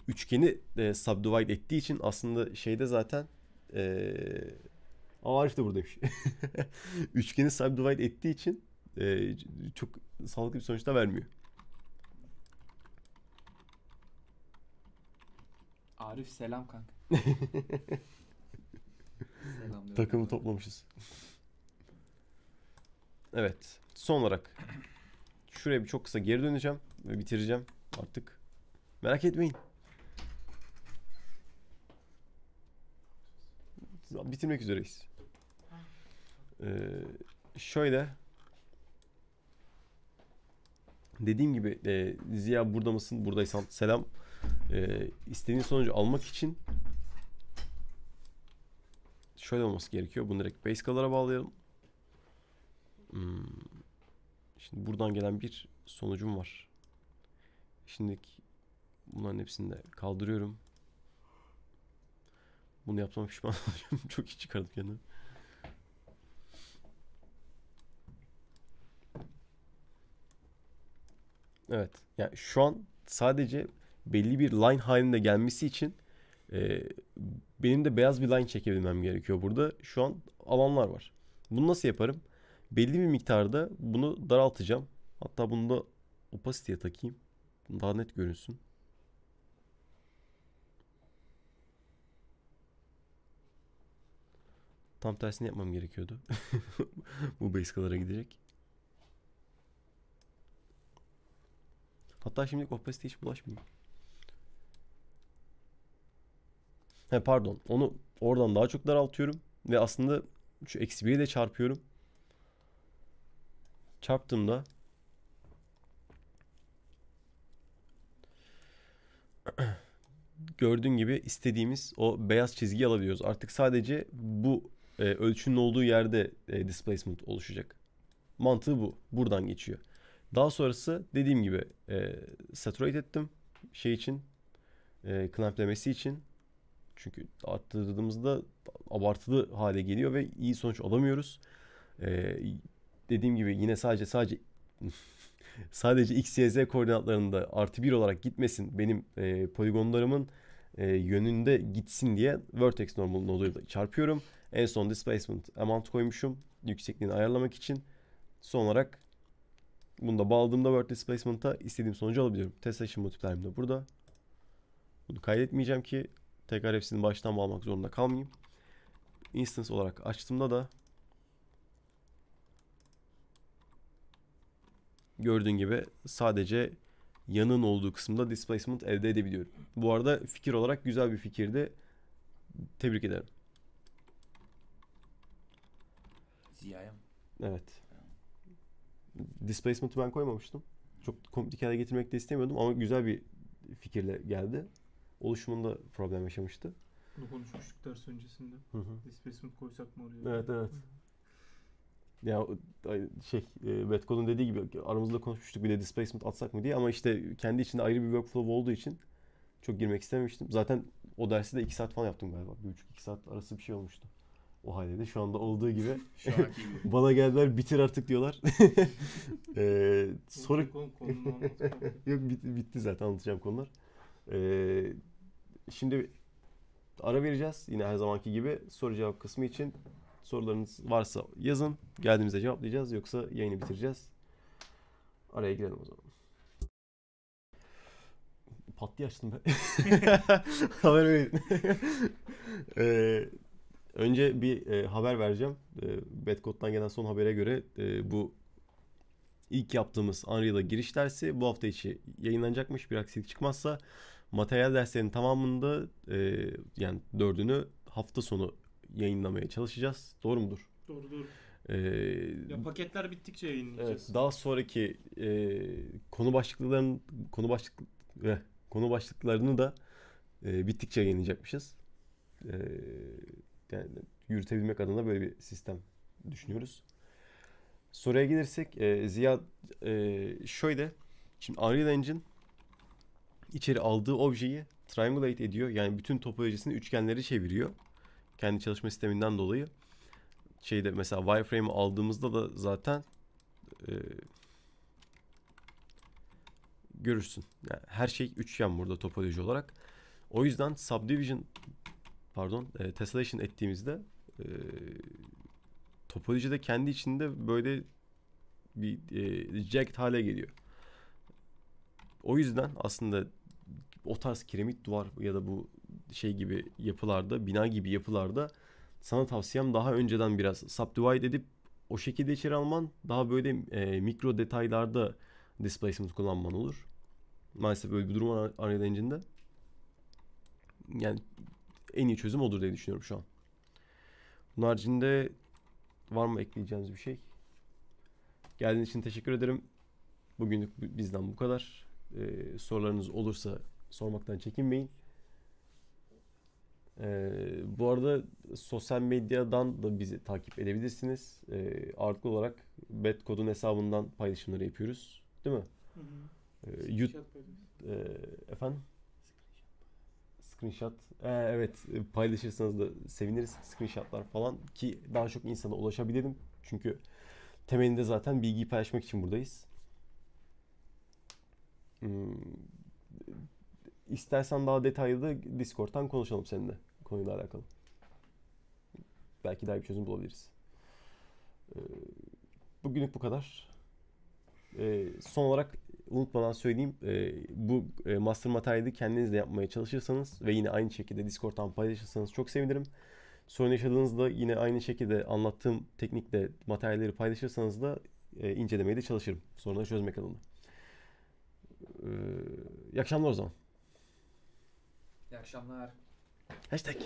üçgeni e, subdivide ettiği için aslında şeyde zaten e, Aa Arif de buradaymış. [LAUGHS] üçgeni subdivide ettiği için e, çok sağlıklı bir sonuçta vermiyor. Arif selam kanka. [LAUGHS] Takımı toplamışız. Evet. Son olarak şuraya bir çok kısa geri döneceğim ve bitireceğim artık. Merak etmeyin. Bitirmek üzereyiz. Ee, şöyle dediğim gibi e, Ziya burada mısın? Buradaysan selam. E, istediğin sonucu almak için şöyle olması gerekiyor. Bunu direkt base kalara bağlayalım. Hmm. Şimdi buradan gelen bir sonucum var. Şimdi bunların hepsini de kaldırıyorum. Bunu yapmam pişman [LAUGHS] olacağım. Çok iyi çıkardık kendimi. Evet. Yani şu an sadece belli bir line halinde gelmesi için e, benim de beyaz bir line çekebilmem gerekiyor burada. Şu an alanlar var. Bunu nasıl yaparım? Belli bir miktarda bunu daraltacağım. Hatta bunu da opasiteye takayım. Daha net görünsün. Tam tersini yapmam gerekiyordu. [LAUGHS] Bu base kalara gidecek. Hatta şimdi opacity hiç bulaşmayayım. He pardon. Onu oradan daha çok daraltıyorum. Ve aslında şu eksi 1'e de çarpıyorum. Çarptığımda gördüğün gibi istediğimiz o beyaz çizgiyi alabiliyoruz. Artık sadece bu e, ölçünün olduğu yerde e, displacement oluşacak. Mantığı bu. Buradan geçiyor. Daha sonrası dediğim gibi e, saturate ettim şey için e, clamplemesi için. Çünkü arttırdığımızda abartılı hale geliyor ve iyi sonuç alamıyoruz. E, dediğim gibi yine sadece sadece [LAUGHS] sadece x, y, z koordinatlarında artı bir olarak gitmesin benim e, poligonlarımın e, yönünde gitsin diye vertex normal noduyla çarpıyorum. En son displacement amount koymuşum yüksekliğini ayarlamak için. Son olarak bunu da bağladığımda word displacement'a istediğim sonucu alabiliyorum. Test session multiplier'im de burada. Bunu kaydetmeyeceğim ki tekrar hepsini baştan bağlamak zorunda kalmayayım. Instance olarak açtığımda da gördüğün gibi sadece yanın olduğu kısımda displacement elde edebiliyorum. Bu arada fikir olarak güzel bir fikirdi. Tebrik ederim. Ziya'ya Evet. Displacement'ı ben koymamıştım. Çok komplike hale getirmek de istemiyordum ama güzel bir fikirle geldi. Oluşumunda problem yaşamıştı. Bunu konuşmuştuk ders öncesinde. Hı hı. Displacement koysak mı oraya? Evet evet. Hı hı. Ya şey e, Betkol'un dediği gibi aramızda konuşmuştuk bir de displacement atsak mı diye ama işte kendi içinde ayrı bir workflow olduğu için çok girmek istememiştim. Zaten o dersi de 2 saat falan yaptım galiba. 1,5-2 saat arası bir şey olmuştu. O halde de şu anda olduğu gibi [LAUGHS] [LAUGHS] bana geldiler bitir artık diyorlar. ee, [LAUGHS] sonra Yok bitti, bitti zaten anlatacağım konular. Ee, şimdi ara vereceğiz yine her zamanki gibi soru cevap kısmı için Sorularınız varsa yazın. Geldiğimizde cevaplayacağız yoksa yayını bitireceğiz. Araya girelim o zaman. Pat diye açtım ben. [LAUGHS] haber verin. ee, önce bir e, haber vereceğim. E, Betcode'dan gelen son habere göre e, bu ilk yaptığımız Unreal'a giriş dersi bu hafta içi yayınlanacakmış. Bir aksilik çıkmazsa materyal derslerinin tamamında e, yani dördünü hafta sonu yayınlamaya çalışacağız. Doğru mudur? Doğru doğru. Ee, ya paketler bittikçe yayınlayacağız. Evet, daha sonraki e, konu başlıklarının konu başlık ve konu başlıklarını da e, bittikçe yayınlayacakmışız. E, yani yürütebilmek adına böyle bir sistem düşünüyoruz. Soruya gelirsek e, Ziya e, şöyle şimdi Unreal Engine içeri aldığı objeyi triangulate ediyor. Yani bütün topolojisini üçgenleri çeviriyor kendi çalışma sisteminden dolayı şeyde mesela wireframe aldığımızda da zaten e, görürsün. Yani her şey üçgen burada topoloji olarak. O yüzden subdivision pardon e, tessellation ettiğimizde e, topolojide kendi içinde böyle bir e, jagged hale geliyor. O yüzden aslında o tarz kiremit duvar ya da bu şey gibi yapılarda, bina gibi yapılarda sana tavsiyem daha önceden biraz subdivide edip o şekilde içeri alman daha böyle e, mikro detaylarda displacement kullanman olur. Maalesef böyle bir durum var Unreal Yani en iyi çözüm odur diye düşünüyorum şu an. Bunun haricinde var mı ekleyeceğiniz bir şey? Geldiğiniz için teşekkür ederim. Bugünlük bizden bu kadar. Ee, sorularınız olursa sormaktan çekinmeyin. Ee, bu arada sosyal medyadan da bizi takip edebilirsiniz. Ee, artık olarak Betkod'un hesabından paylaşımları yapıyoruz. Değil mi? Hı hı. Ee, YouTube, ee, e, efendim? Screenshot. Ee, evet paylaşırsanız da seviniriz. Screenshotlar falan ki daha çok insana ulaşabilirim Çünkü temelinde zaten bilgiyi paylaşmak için buradayız. Hmm. İstersen daha detaylı Discord'tan konuşalım seninle konuyla alakalı. Belki daha bir çözüm bulabiliriz. Ee, bugünlük bu kadar. Ee, son olarak unutmadan söyleyeyim. Ee, bu e, master materyali kendiniz de yapmaya çalışırsanız ve yine aynı şekilde Discord'dan paylaşırsanız çok sevinirim. Sorun yaşadığınızda yine aynı şekilde anlattığım teknikle materyalleri paylaşırsanız da e, incelemeye de çalışırım. Sorunları çözmek adına. E, iyi akşamlar o zaman. İyi akşamlar. Hashtag.